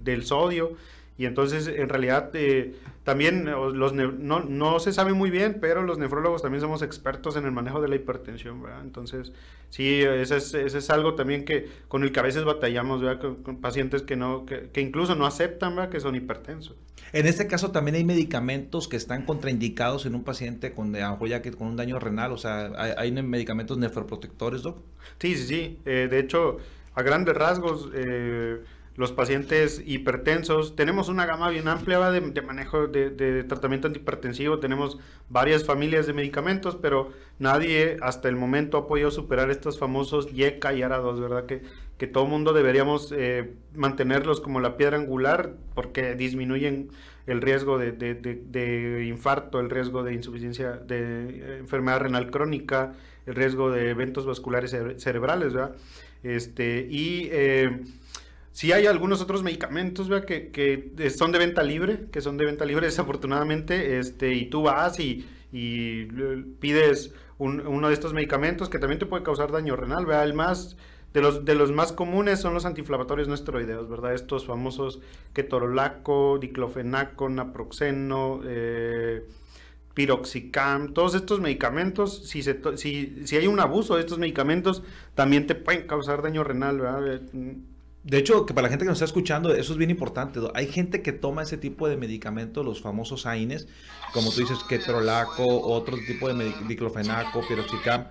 del sodio. Y entonces, en realidad, eh, también eh, los no, no, se sabe muy bien, pero los nefrólogos también somos expertos en el manejo de la hipertensión, ¿verdad? Entonces, sí, ese es, es algo también que con el que a veces batallamos, ¿verdad? Con, pacientes que, no, que, incluso no aceptan, ¿verdad? Que son hipertensos. En este caso también hay medicamentos que están contraindicados en un paciente con, con un daño renal, o sea, ¿hay, medicamentos nefroprotectores, ¿no? Sí, sí, sí. Eh, de hecho, a grandes rasgos los pacientes hipertensos. Tenemos una gama bien amplia de, manejo de, tratamiento antihipertensivo, tenemos varias familias de medicamentos, pero nadie hasta el momento ha podido superar estos famosos YECA y ara e ¿verdad? Que, que todo mundo deberíamos eh, mantenerlos como la piedra angular porque disminuyen el riesgo de, infarto, el riesgo de insuficiencia, de eh, enfermedad renal crónica, el riesgo de eventos vasculares cerebrales, ¿verdad? Este, y... Eh, si hay algunos otros medicamentos, vea, que, son de venta libre, que son de venta libre desafortunadamente, este, y tú vas y, eh, pides uno de estos medicamentos que también te puede causar daño renal, vea, el De los, de los más comunes son los antiinflamatorios no esteroideos, ¿verdad? Estos famosos ketorolaco, diclofenaco, naproxeno, eh, piroxicam, todos estos medicamentos, si, se si hay un abuso de estos medicamentos, también te pueden causar daño renal, ¿verdad? de hecho, que para la gente que nos está escuchando, eso es bien importante. Hay gente que toma ese tipo de medicamentos, los famosos AINES, como tú dices, Ketrolaco, otro tipo de diclofenaco, piroxicam,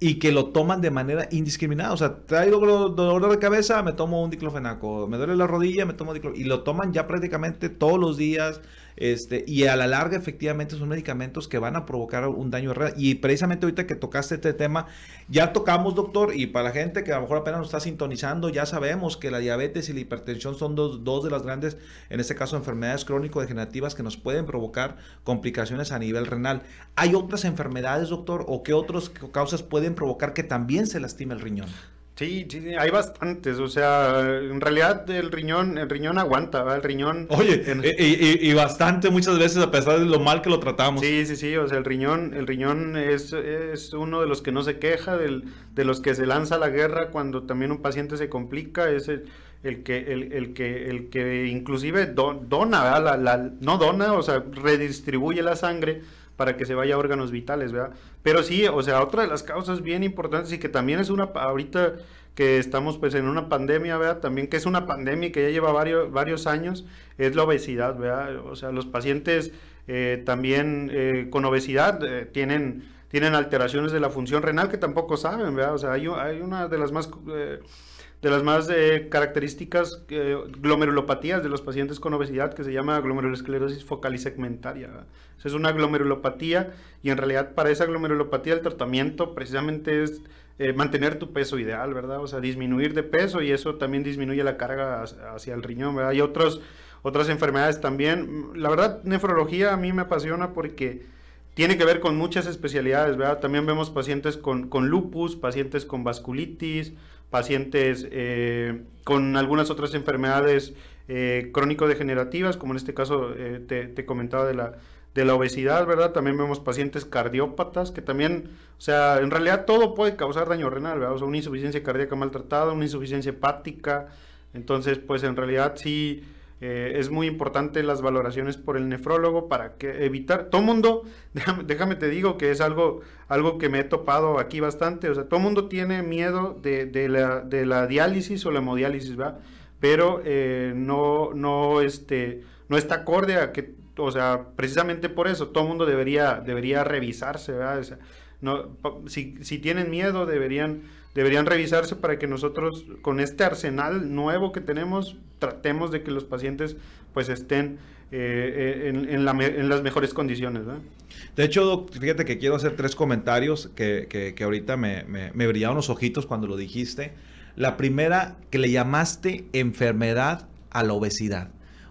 y que lo toman de manera indiscriminada. O sea, traigo dolor de cabeza, me tomo un diclofenaco, me duele la rodilla, me tomo diclofenaco, y lo toman ya prácticamente todos los días, este, y a la larga, efectivamente, son medicamentos que van a provocar un daño real. Y precisamente ahorita que tocaste este tema, ya tocamos, doctor, y para la gente que a lo mejor apenas nos está sintonizando, ya sabemos que la diabetes y la hipertensión son dos, dos de las grandes, en este caso, enfermedades crónico-degenerativas que nos pueden provocar complicaciones a nivel renal. ¿Hay otras enfermedades, doctor, o qué otras causas pueden provocar que también se lastime el riñón? Sí, sí, hay bastantes, o sea, en realidad el riñón, el riñón aguanta, ¿verdad? el riñón. Oye, y, bastante muchas veces a pesar de lo mal que lo tratamos. Sí, sí, sí, o sea, el riñón, el riñón es, es uno de los que no se queja, de los que se lanza a la guerra cuando también un paciente se complica, es el, que, el, que, el que inclusive dona, no dona, o sea, redistribuye la sangre para que se vaya a órganos vitales, ¿verdad? Pero sí, o sea, otra de las causas bien importantes y que también es una, ahorita que estamos pues en una pandemia, ¿verdad? También que es una pandemia que ya lleva varios, varios años, es la obesidad, ¿verdad? O sea, los pacientes eh, también eh, con obesidad eh, tienen, tienen alteraciones de la función renal que tampoco saben, ¿verdad? O sea, hay, hay una de las más de las más eh, características eh, glomerulopatías de los pacientes con obesidad que se llama glomerulosclerosis segmentaria. Es una glomerulopatía y en realidad para esa glomerulopatía el tratamiento precisamente es eh, mantener tu peso ideal, ¿verdad? O sea, disminuir de peso y eso también disminuye la carga hacia el riñón, Hay otros, otras enfermedades también. La verdad, nefrología a mí me apasiona porque tiene que ver con muchas especialidades, ¿verdad? También vemos pacientes con, con lupus, pacientes con vasculitis, pacientes eh, con algunas otras enfermedades eh, crónico-degenerativas, como en este caso eh, te, comentaba de la, de la obesidad, ¿verdad? También vemos pacientes cardiópatas que también, o sea, en realidad todo puede causar daño renal, ¿verdad? O sea, una insuficiencia cardíaca maltratada, una insuficiencia hepática. Entonces, pues en realidad sí eh, es muy importante las valoraciones por el nefrólogo para que evitar. Todo mundo, [laughs] déjame, te digo que es algo, algo que me he topado aquí bastante. O sea, todo mundo tiene miedo de, la, de la, diálisis o la hemodiálisis, ¿verdad? Pero eh, no, no, este, no está acorde a que, o sea, precisamente por eso, todo mundo debería, debería revisarse, ¿verdad? no, si tienen miedo, deberían deberían revisarse para que nosotros con este arsenal nuevo que tenemos tratemos de que los pacientes pues estén eh, en, las mejores condiciones. De hecho, fíjate que quiero hacer tres comentarios que, ahorita me, me, me brillaron los ojitos cuando lo dijiste. La primera, que le llamaste enfermedad a la obesidad.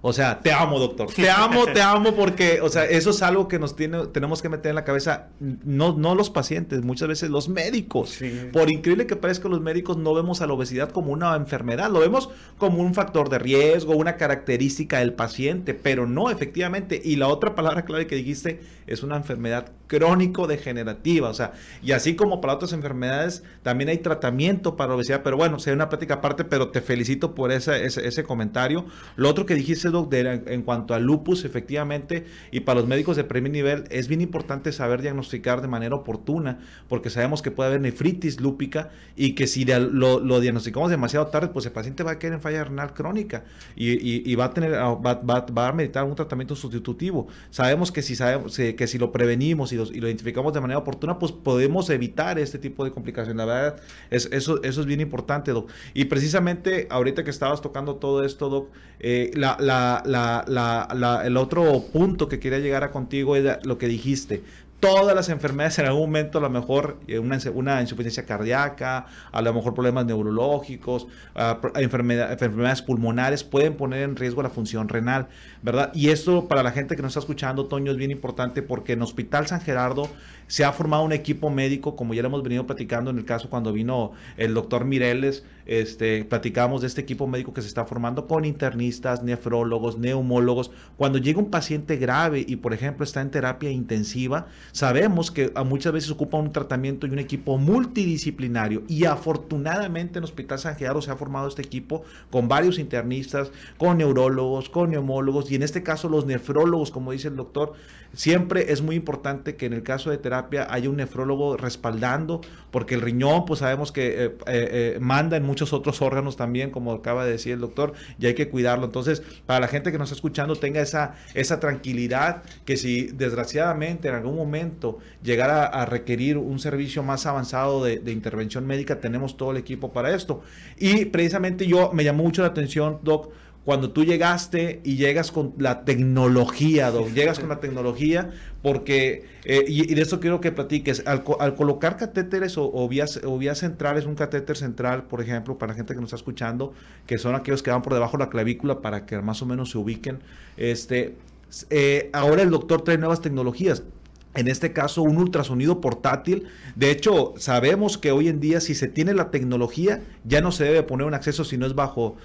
O sea, te amo, doctor. [laughs] Te amo, te amo, porque, o sea, eso es algo que nos tiene, tenemos que meter en la cabeza, no, no los pacientes, muchas veces los médicos. Por increíble que parezca, los médicos no vemos a la obesidad como una enfermedad, lo vemos como un factor de riesgo, una característica del paciente, pero no, efectivamente. Y la otra palabra clave que dijiste es una enfermedad crónico-degenerativa, o sea, y así como para otras enfermedades, también hay tratamiento para obesidad, pero bueno, sería una plática aparte, pero te felicito por ese, ese, ese comentario. Lo otro que dijiste, en cuanto a lupus, efectivamente, y para los médicos de primer nivel es bien importante saber diagnosticar de manera oportuna, porque sabemos que puede haber nefritis lúpica y que si lo, diagnosticamos demasiado tarde, pues el paciente va a caer en falla renal crónica y, va a tener, ah, va, a meditar un tratamiento sustitutivo. Sabemos que si, sabemos, que si lo prevenimos y lo, identificamos de manera oportuna, pues podemos evitar este tipo de complicaciones. La verdad, eso, eso es bien importante, Doc. Y precisamente ahorita que estabas tocando todo esto, Doc, eh, la el otro punto que quería llegar a contigo es lo que dijiste. Todas las enfermedades en algún momento, a lo mejor eh, una, insuficiencia cardíaca, a lo mejor problemas neurológicos, ah, enfermedades pulmonares pueden poner en riesgo la función renal, ¿verdad? Y esto para la gente que nos está escuchando, Toño, es bien importante porque en Hospital San Gerardo se ha formado un equipo médico, como ya lo hemos venido platicando en el caso cuando vino el doctor Mireles, este, de este equipo médico que se está formando con internistas, nefrólogos, neumólogos. Cuando llega un paciente grave y, por ejemplo, está en terapia intensiva, sabemos que ah, muchas veces ocupa un tratamiento y un equipo multidisciplinario. Y afortunadamente en Hospital San Gerardo se ha formado este equipo con varios internistas, con neurólogos, con neumólogos y en este caso los nefrólogos, como dice el doctor. Siempre es muy importante que en el caso de terapia, haya hay un nefrólogo respaldando, porque el riñón, pues sabemos que eh, eh, eh, manda en muchos otros órganos también, como acaba de decir el doctor, y hay que cuidarlo. Entonces, para la gente que nos está escuchando, tenga esa, esa tranquilidad que si desgraciadamente en algún momento llegara a, requerir un servicio más avanzado de, de intervención médica, tenemos todo el equipo para esto. Y precisamente yo me llamó mucho la atención, Doc, cuando tú llegaste y llegas con la tecnología, llegas con la tecnología, porque, eh, y, de eso quiero que platiques, al, colocar catéteres o, vías, o vías centrales, un catéter central, por ejemplo, para la gente que nos está escuchando, que son aquellos que van por debajo de la clavícula para que más o menos se ubiquen, este, eh, ahora el doctor trae nuevas tecnologías en este caso un ultrasonido portátil. De hecho, sabemos que hoy en día si se tiene la tecnología, ya no se debe poner un acceso si no es bajo,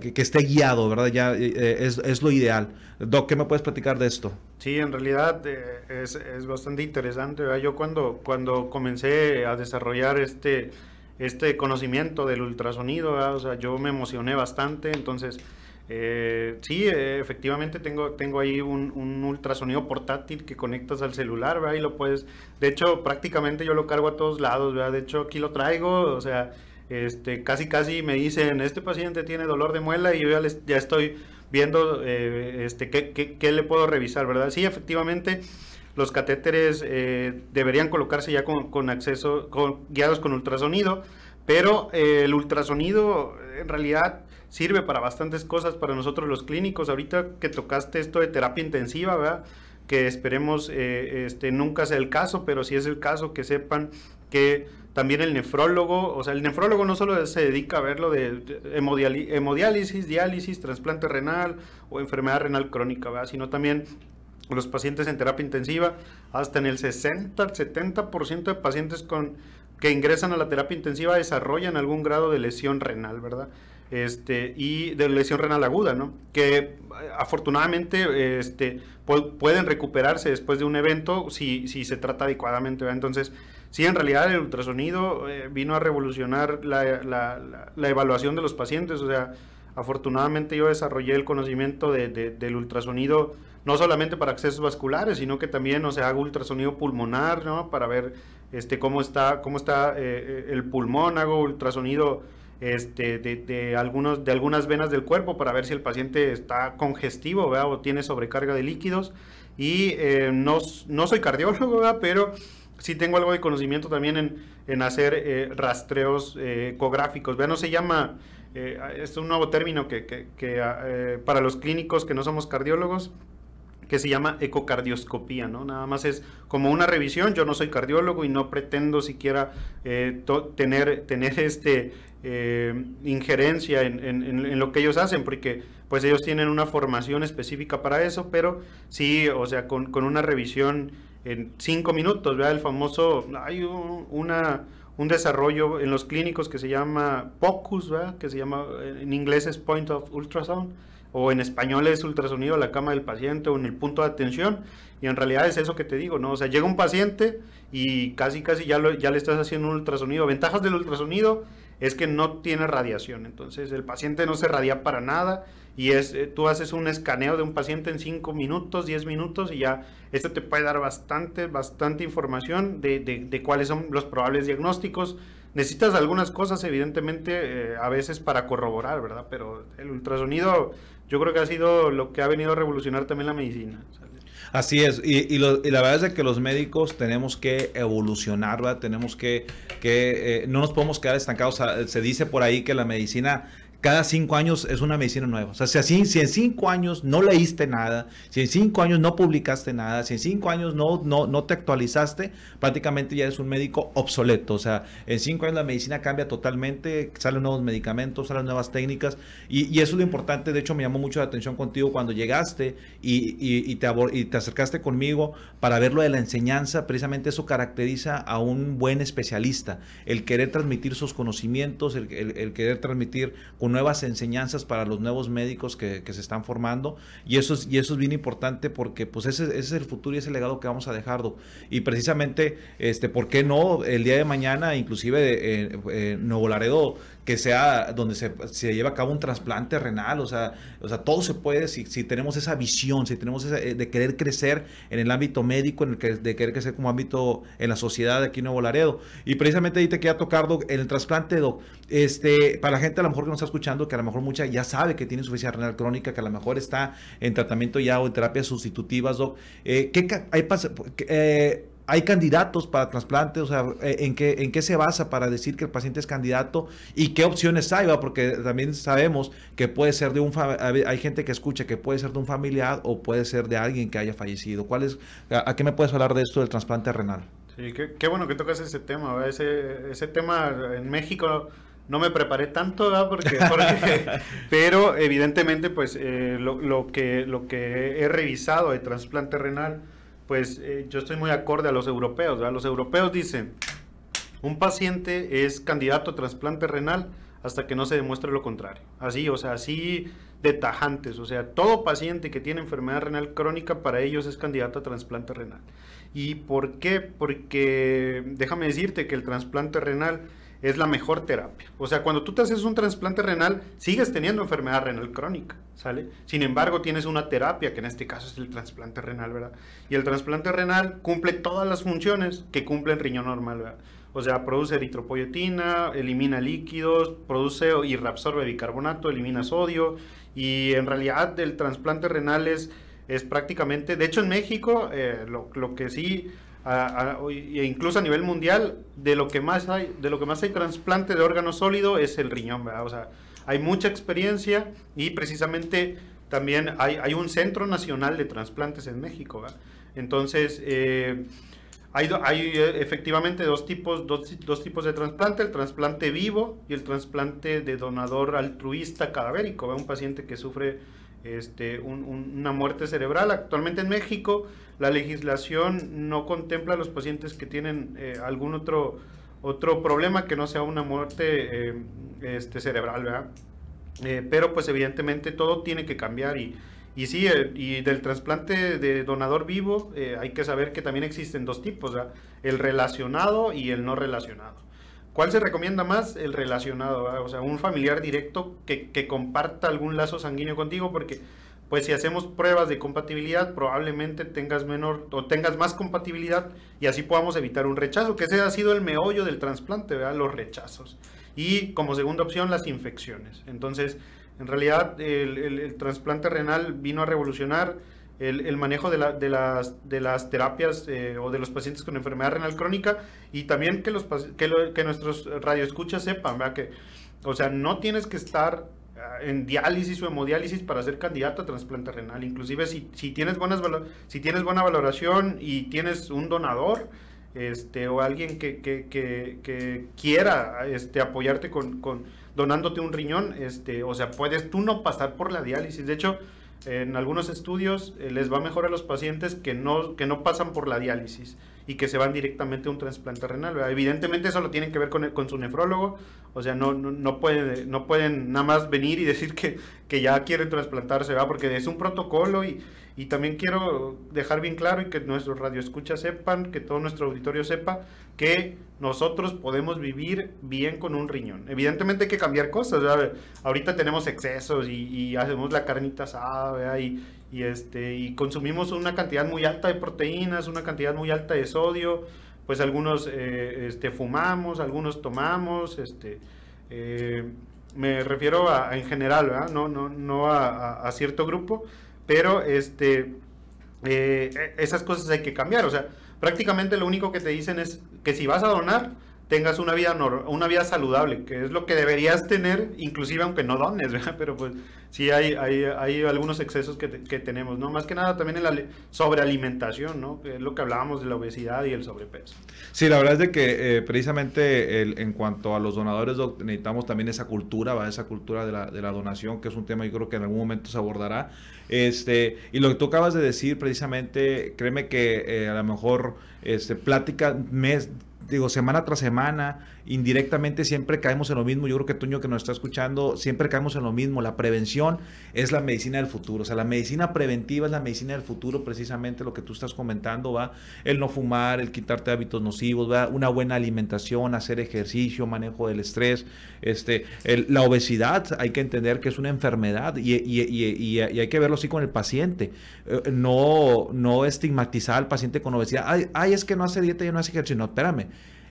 que, esté guiado, ¿verdad? Ya eh, eh, es, lo ideal. Doc, ¿qué me puedes platicar de esto? Sí, en realidad eh, es, bastante interesante. Yo cuando, cuando comencé a desarrollar este, este conocimiento del ultrasonido, o sea, yo me emocioné bastante, entonces... Eh, sí, eh, efectivamente tengo, tengo ahí un, ultrasonido portátil que conectas al celular, ¿verdad? Y lo puedes, de hecho prácticamente yo lo cargo a todos lados, ¿verdad? De hecho aquí lo traigo, o sea, este, casi casi me dicen, este paciente tiene dolor de muela y yo ya, estoy viendo eh, este, qué, le puedo revisar, ¿verdad? Sí, efectivamente los catéteres eh, deberían colocarse ya con, acceso, con, guiados con ultrasonido, pero el ultrasonido en realidad sirve para bastantes cosas para nosotros los clínicos. Ahorita que tocaste esto de terapia intensiva, ¿verdad? que esperemos eh, este, nunca sea el caso, pero si es el caso, que sepan que también el nefrólogo, o sea, el nefrólogo no solo se dedica a ver lo de hemodiálisis, diálisis, trasplante renal o enfermedad renal crónica, ¿verdad? sino también los pacientes en terapia intensiva, hasta en el 60, 70% de pacientes con, que ingresan a la terapia intensiva desarrollan algún grado de lesión renal, ¿verdad? este, y de lesión renal aguda, ¿no? que afortunadamente este, pueden recuperarse después de un evento si, se trata adecuadamente. Entonces, sí, en realidad el ultrasonido eh, vino a revolucionar la, evaluación de los pacientes. O sea, afortunadamente yo desarrollé el conocimiento del ultrasonido no solamente para accesos vasculares, sino que también, hago ultrasonido pulmonar, Para ver este, cómo está, cómo está eh, eh, el pulmón, hago ultrasonido este, de, algunos, de algunas venas del cuerpo para ver si el paciente está congestivo o tiene sobrecarga de líquidos. Y eh, no, soy cardiólogo, pero sí tengo algo de conocimiento también en, hacer eh, rastreos eh, ecográficos. No se llama, es un nuevo término que ah, para los clínicos que no somos cardiólogos, que se llama ecocardioscopía, ¿no? Nada más es como una revisión, yo no soy cardiólogo y no pretendo siquiera eh, tener, tener este, eh, injerencia en, lo que ellos hacen, porque pues ellos tienen una formación específica para eso, pero sí, o sea, con, una revisión en cinco minutos, ¿verdad? El famoso, hay un, un desarrollo en los clínicos que se llama POCUS, ¿verdad? Que se llama, en inglés es Point of Ultrasound, o en español es ultrasonido a la cama del paciente o en el punto de atención y en realidad es eso que te digo, ¿no? O sea, llega un paciente y casi casi ya, lo, ya le estás haciendo un ultrasonido. Ventajas del ultrasonido es que no tiene radiación, entonces el paciente no se radia para nada y es, eh, tú haces un escaneo de un paciente en 5 minutos, 10 minutos y ya esto te puede dar bastante, bastante información de cuáles son los probables diagnósticos, Necesitas algunas cosas, evidentemente, eh, a veces para corroborar, ¿verdad? Pero el ultrasonido yo creo que ha sido lo que ha venido a revolucionar también la medicina. Así es, y, la verdad es que los médicos tenemos que evolucionar, ¿verdad? Tenemos que, que eh, no nos podemos quedar estancados. Se dice por ahí que la medicina cada cinco años es una medicina nueva. O sea, si, en cinco años no leíste nada, si en cinco años no publicaste nada, si en cinco años no, no, no te actualizaste, prácticamente ya eres un médico obsoleto. O sea, en cinco años la medicina cambia totalmente, salen nuevos medicamentos, salen nuevas técnicas y, eso es lo importante. De hecho, me llamó mucho la atención contigo cuando llegaste y, te, y te acercaste conmigo para ver lo de la enseñanza. Precisamente eso caracteriza a un buen especialista, el querer transmitir sus conocimientos, el, querer transmitir con nuevas enseñanzas para los nuevos médicos que, se están formando. Y eso, es, y eso es bien importante porque pues ese, es el futuro y ese legado que vamos a dejar. Y precisamente, este, ¿por qué no el día de mañana, inclusive eh, eh, Nuevo Laredo que sea donde se, lleva a cabo un trasplante renal, o sea, o sea todo se puede si, si tenemos esa visión, si tenemos esa, eh, de querer crecer en el ámbito médico, en el que, de querer crecer como ámbito en la sociedad de aquí en Nuevo Laredo. Y precisamente ahí te queda tocar, Doc, en el trasplante, Doc, este, para la gente a lo mejor que nos está escuchando, que a lo mejor mucha ya sabe que tiene insuficiencia renal crónica, que a lo mejor está en tratamiento ya o en terapias sustitutivas, Doc, eh, ¿qué hay eh, hay candidatos para trasplante, o sea, eh, ¿en qué, en qué se basa para decir que el paciente es candidato y qué opciones hay, porque también sabemos que puede ser de un, hay gente que escucha que puede ser de un familiar o puede ser de alguien que haya fallecido. ¿Cuál a, qué me puedes hablar de esto del trasplante renal? Sí, qué, bueno que tocas ese tema, ese, tema en México no me preparé tanto, [laughs] pero evidentemente, pues eh, lo, que, lo que he revisado de trasplante renal pues eh, yo estoy muy acorde a los europeos. ¿verdad? Los europeos dicen, un paciente es candidato a trasplante renal hasta que no se demuestre lo contrario. Así, o sea, así de tajantes. O sea, todo paciente que tiene enfermedad renal crónica para ellos es candidato a trasplante renal. ¿Y por qué? Porque déjame decirte que el trasplante renal es la mejor terapia. O sea, cuando tú te haces un trasplante renal, sigues teniendo enfermedad renal crónica, ¿sale? Sin embargo, tienes una terapia, que en este caso es el trasplante renal, ¿verdad? Y el trasplante renal cumple todas las funciones que cumple el riñón normal, ¿verdad? O sea, produce eritropoyetina, elimina líquidos, produce y reabsorbe bicarbonato, elimina sodio. Y en realidad el trasplante renal es, es prácticamente, de hecho en México, eh, lo, lo que sí e incluso a nivel mundial, de lo que más hay, de lo que más hay trasplante de órgano sólido es el riñón, O sea, hay mucha experiencia y precisamente también hay, hay un centro nacional de trasplantes en México, Entonces, eh, hay, hay, eh, efectivamente dos tipos, dos, dos, tipos de trasplante, el trasplante vivo y el trasplante de donador altruista cadavérico, un paciente que sufre este, una muerte cerebral. Actualmente en México la legislación no contempla a los pacientes que tienen eh, algún otro, otro problema que no sea una muerte eh, este, cerebral, ¿verdad? Eh, pero pues evidentemente todo tiene que cambiar y, y sí, y del trasplante de donador vivo hay que saber que también existen dos tipos, el relacionado y el no relacionado. ¿Cuál se recomienda más? El relacionado, o sea, un familiar directo que, comparta algún lazo sanguíneo contigo, porque pues si hacemos pruebas de compatibilidad, probablemente tengas menor o tengas más compatibilidad y así podamos evitar un rechazo, que ese ha sido el meollo del trasplante, ¿verdad? Los rechazos. Y como segunda opción, las infecciones. Entonces, en realidad, el, trasplante renal vino a revolucionar el, manejo de, las, terapias eh, o de los pacientes con enfermedad renal crónica y también que, los, que, nuestros radioescuchas sepan, ¿verdad? Que, o sea, no tienes que estar en diálisis o hemodiálisis para ser candidato a trasplante renal. Inclusive si, tienes, buenas si tienes buena valoración y tienes un donador este, o alguien que, que, quiera este, apoyarte con, donándote un riñón, este, o sea, puedes tú no pasar por la diálisis. De hecho, en algunos estudios eh, les va mejor a los pacientes que no pasan por la diálisis y que se van directamente a un trasplante renal. Evidentemente eso lo tienen que ver con, con su nefrólogo, o sea, no, no, no, puede, no pueden nada más venir y decir que, que ya quieren trasplantarse, va, porque es un protocolo y, y también quiero dejar bien claro y que nuestros radioescuchas sepan, que todo nuestro auditorio sepa, que nosotros podemos vivir bien con un riñón. Evidentemente hay que cambiar cosas, ahorita tenemos excesos y, hacemos la carnita asada y, y, este, y consumimos una cantidad muy alta de proteínas, una cantidad muy alta de sodio, pues algunos eh, este, fumamos, algunos tomamos, este, eh, me refiero en general, no, no, no a, cierto grupo, pero este, eh, e, esas cosas hay que cambiar, o sea, prácticamente lo único que te dicen es que si vas a donar, tengas una vida, una vida saludable, que es lo que deberías tener, inclusive aunque no dones, Pero pues sí hay, hay, algunos excesos que, tenemos, ¿no? Más que nada también en la sobrealimentación, ¿no? Que es lo que hablábamos de la obesidad y el sobrepeso. Sí, la verdad es de que eh, precisamente en cuanto a los donadores, necesitamos también esa cultura, ¿va? Esa cultura de la, de la donación, que es un tema yo creo que en algún momento se abordará. Este, y lo que tú acabas de decir, precisamente, créeme que eh, a lo mejor este, plática, mes digo, semana tras semana, indirectamente siempre caemos en lo mismo. Yo creo que Toño que nos está escuchando, siempre caemos en lo mismo. La prevención es la medicina del futuro. O sea, la medicina preventiva es la medicina del futuro, precisamente lo que tú estás comentando, va. El no fumar, el quitarte hábitos nocivos, una buena alimentación, hacer ejercicio, manejo del estrés, este, la obesidad, hay que entender que es una enfermedad y, hay que verlo así con el paciente. Eh, no, no estigmatizar al paciente con obesidad. Ay, ay, es que no hace dieta y no hace ejercicio. No, espérame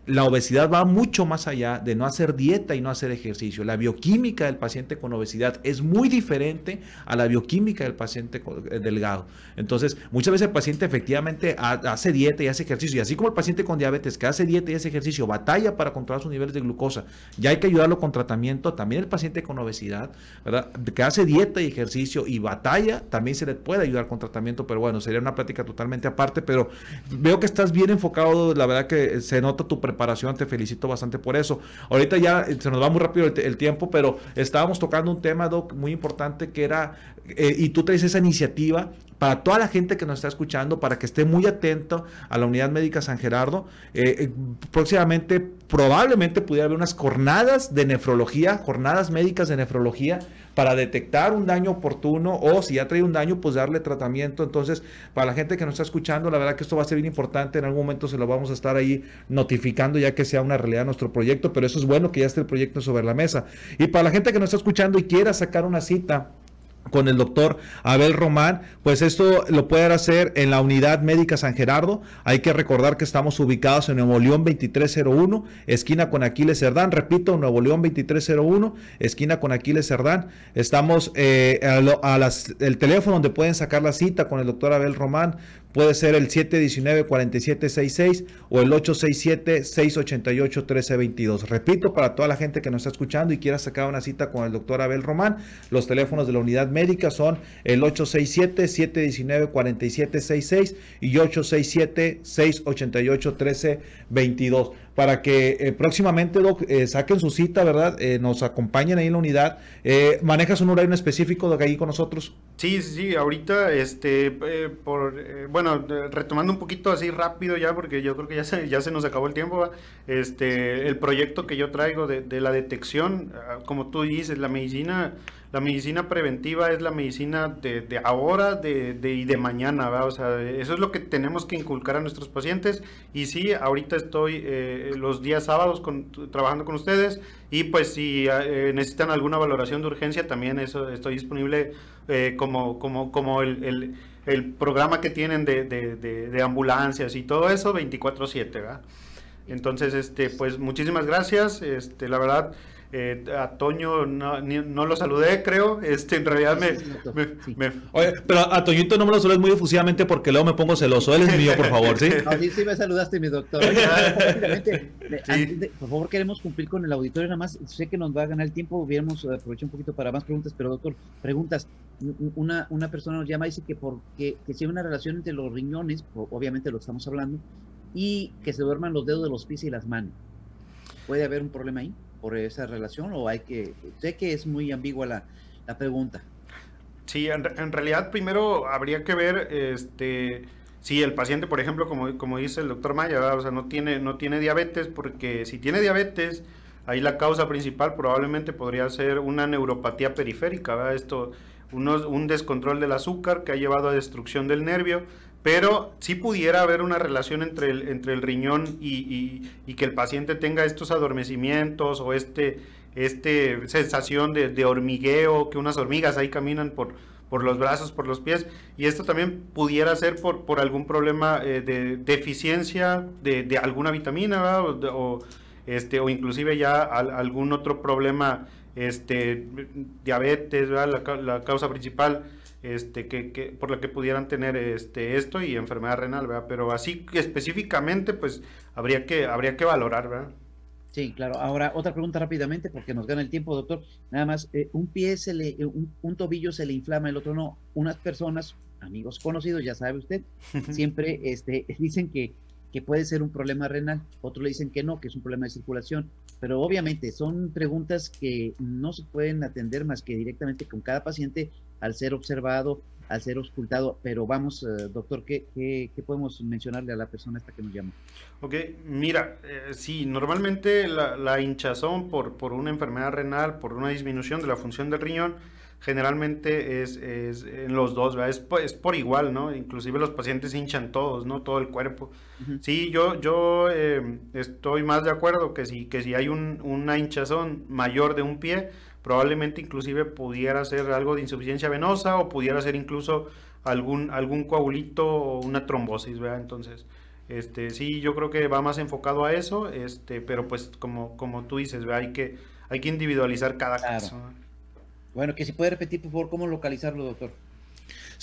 la obesidad va mucho más allá de no hacer dieta y no hacer ejercicio. La bioquímica del paciente con obesidad es muy diferente a la bioquímica del paciente eh, delgado. Entonces, muchas veces el paciente efectivamente hace dieta y hace ejercicio. Y así como el paciente con diabetes que hace dieta y hace ejercicio, batalla para controlar sus niveles de glucosa, ya hay que ayudarlo con tratamiento. También el paciente con obesidad, ¿verdad? que hace dieta y ejercicio y batalla, también se le puede ayudar con tratamiento. Pero bueno, sería una práctica totalmente aparte. Pero veo que estás bien enfocado. La verdad que se nota tu preparación te felicito bastante por eso. Ahorita ya eh, se nos va muy rápido el, tiempo, pero estábamos tocando un tema, Doc, muy importante que era, eh, y tú traes esa iniciativa para toda la gente que nos está escuchando, para que esté muy atento a la Unidad Médica San Gerardo. Eh, eh, próximamente, probablemente pudiera haber unas jornadas de nefrología, jornadas médicas de nefrología, para detectar un daño oportuno o si ya trae un daño, pues darle tratamiento. Entonces, para la gente que nos está escuchando, la verdad que esto va a ser bien importante. En algún momento se lo vamos a estar ahí notificando ya que sea una realidad nuestro proyecto, pero eso es bueno que ya esté el proyecto sobre la mesa. Y para la gente que nos está escuchando y quiera sacar una cita, con el doctor Abel Román, pues esto lo pueden hacer en la unidad médica San Gerardo. Hay que recordar que estamos ubicados en Nuevo León 2301, esquina con Aquiles Cerdán. Repito, Nuevo León 2301, esquina con Aquiles Cerdán. Estamos eh, al las, el teléfono donde pueden sacar la cita con el doctor Abel Román, Puede ser el 719-4766 o el 867-688-1322. Repito, para toda la gente que nos está escuchando y quiera sacar una cita con el doctor Abel Román, los teléfonos de la unidad médica son el 867-719-4766 y 867-688-1322 para que eh, próximamente doc, eh, saquen su cita, ¿verdad? Eh, nos acompañen ahí en la unidad. ¿Manejas un horario específico, Doc, ahí con nosotros? Sí, sí, ahorita, este, por, bueno, retomando un poquito así rápido ya, porque yo creo que ya se, ya se nos acabó el tiempo, este, el proyecto que yo traigo de, de la detección, ah, como tú dices, la medicina la medicina preventiva es la medicina de, ahora de, y de mañana, ¿verdad? O sea, eso es lo que tenemos que inculcar a nuestros pacientes. Y sí, ahorita estoy eh, los días sábados con, trabajando con ustedes y pues si eh, necesitan alguna valoración de urgencia, también eso estoy disponible eh, como, como, como el, el, programa que tienen de, de ambulancias y todo eso 24/7, ¿verdad? Entonces, este, pues muchísimas gracias. Este, la verdad, eh, a Toño no, lo saludé, creo. Este, en realidad me, Oye, pero a Toñito no me lo saludes muy efusivamente porque luego me pongo celoso. Él es mío, por favor, ¿sí? [laughs] sí me saludaste, mi doctor. [laughs] por favor, queremos cumplir con el auditorio. Nada más, sé que nos va a ganar el tiempo. Hubiéramos eh, aprovechado un poquito para más preguntas, pero doctor, preguntas. Una, una persona nos llama y dice que porque que si hay una relación entre los riñones, obviamente lo estamos hablando, y que se duerman los dedos de los pies y las manos. ¿Puede haber un problema ahí? por esa relación o hay que, sé que es muy ambigua la, pregunta. Sí, en, realidad primero habría que ver este, si el paciente, por ejemplo, como, como dice el doctor Maya, no tiene, no tiene diabetes, porque si tiene diabetes, ahí la causa principal probablemente podría ser una neuropatía periférica, Esto, un descontrol del azúcar que ha llevado a destrucción del nervio pero sí pudiera haber una relación entre el, entre el riñón y, que el paciente tenga estos adormecimientos o este, este sensación de, hormigueo, que unas hormigas ahí caminan por, por los brazos, por los pies, y esto también pudiera ser por, por algún problema eh, de deficiencia de, alguna vitamina o, este, o inclusive ya algún otro problema, este, diabetes, la causa principal este, que, por la que pudieran tener este, esto y enfermedad renal, ¿verdad? Pero así específicamente, pues habría que, habría que valorar, ¿verdad? Sí, claro. Ahora, otra pregunta rápidamente, porque nos gana el tiempo, doctor. Nada más, eh, un pie se le, eh, un, tobillo se le inflama, el otro no. Unas personas, amigos conocidos, ya sabe usted, [laughs] siempre este, [laughs] dicen que, que puede ser un problema renal, otros le dicen que no, que es un problema de circulación. Pero obviamente son preguntas que no se pueden atender más que directamente con cada paciente al ser observado, al ser ocultado, Pero vamos, eh, doctor, ¿qué, podemos mencionarle a la persona esta que nos llama? Ok, mira, eh, sí, normalmente la, hinchazón por, por una enfermedad renal, por una disminución de la función del riñón, generalmente es, en los dos, Es, por igual, ¿no? Inclusive los pacientes hinchan todos, ¿no? Todo el cuerpo. Sí, yo, yo eh, estoy más de acuerdo que si, que si hay un, una hinchazón mayor de un pie, probablemente inclusive pudiera ser algo de insuficiencia venosa o pudiera ser incluso algún, algún coagulito o una trombosis, ¿verdad? Entonces, este, sí, yo creo que va más enfocado a eso, este, pero pues como, como tú dices, Hay que, hay que individualizar cada caso. Bueno, que si puede repetir, por favor, cómo localizarlo, doctor.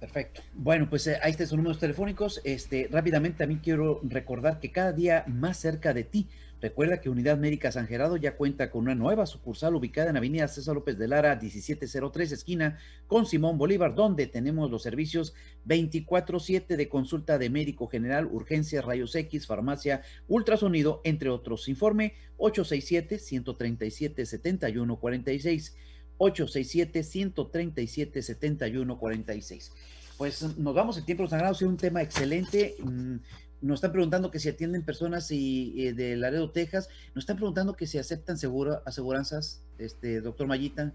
Perfecto. Bueno, pues eh, ahí están los números telefónicos. Este, rápidamente también quiero recordar que cada día más cerca de ti. Recuerda que Unidad Médica San Gerardo ya cuenta con una nueva sucursal ubicada en Avenida César López de Lara, 1703, esquina con Simón Bolívar, donde tenemos los servicios 24-7 de consulta de médico general, urgencias, rayos X, farmacia, ultrasonido, entre otros. Informe 867 137 7146 867-137-7146. Pues nos vamos, el tiempo sagrado es un tema excelente. Mm, nos están preguntando que si atienden personas y, eh, de Laredo, Texas. Nos están preguntando que si aceptan seguro, aseguranzas, este, doctor Mayita,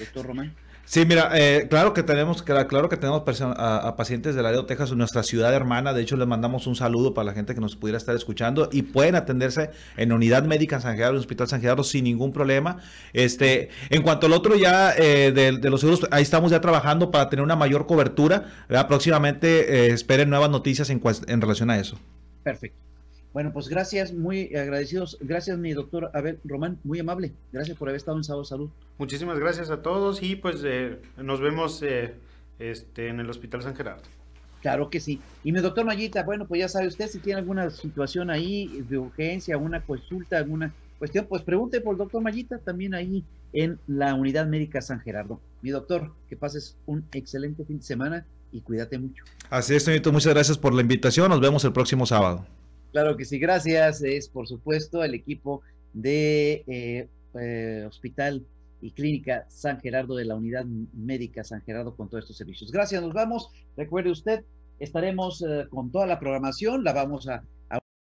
doctor Román. Sí, mira, eh, claro que tenemos, claro que tenemos a, pacientes de la Laredo, Texas, nuestra ciudad hermana. De hecho, les mandamos un saludo para la gente que nos pudiera estar escuchando y pueden atenderse en Unidad Médica San Gerardo, en Hospital San Gerardo, sin ningún problema. Este, en cuanto al otro ya eh, de, los seguros, ahí estamos ya trabajando para tener una mayor cobertura. Próximamente eh, esperen nuevas noticias en relación a eso. Perfecto. Bueno, pues gracias, muy agradecidos. Gracias, mi doctor Abel Román, muy amable. Gracias por haber estado en Sábado Salud. Muchísimas gracias a todos y pues eh, nos vemos eh, este, en el Hospital San Gerardo. Claro que sí. Y mi doctor Mayita, bueno, pues ya sabe usted si tiene alguna situación ahí de urgencia, alguna consulta, alguna cuestión, pues pregunte por el doctor Mayita también ahí en la Unidad Médica San Gerardo. Mi doctor, que pases un excelente fin de semana y cuídate mucho. Así es, señorito. Muchas gracias por la invitación. Nos vemos el próximo sábado. Claro que sí, gracias. Es por supuesto el equipo de eh, eh, Hospital y Clínica San Gerardo de la Unidad Médica San Gerardo con todos estos servicios. Gracias, nos vamos. Recuerde usted, estaremos eh, con toda la programación, la vamos a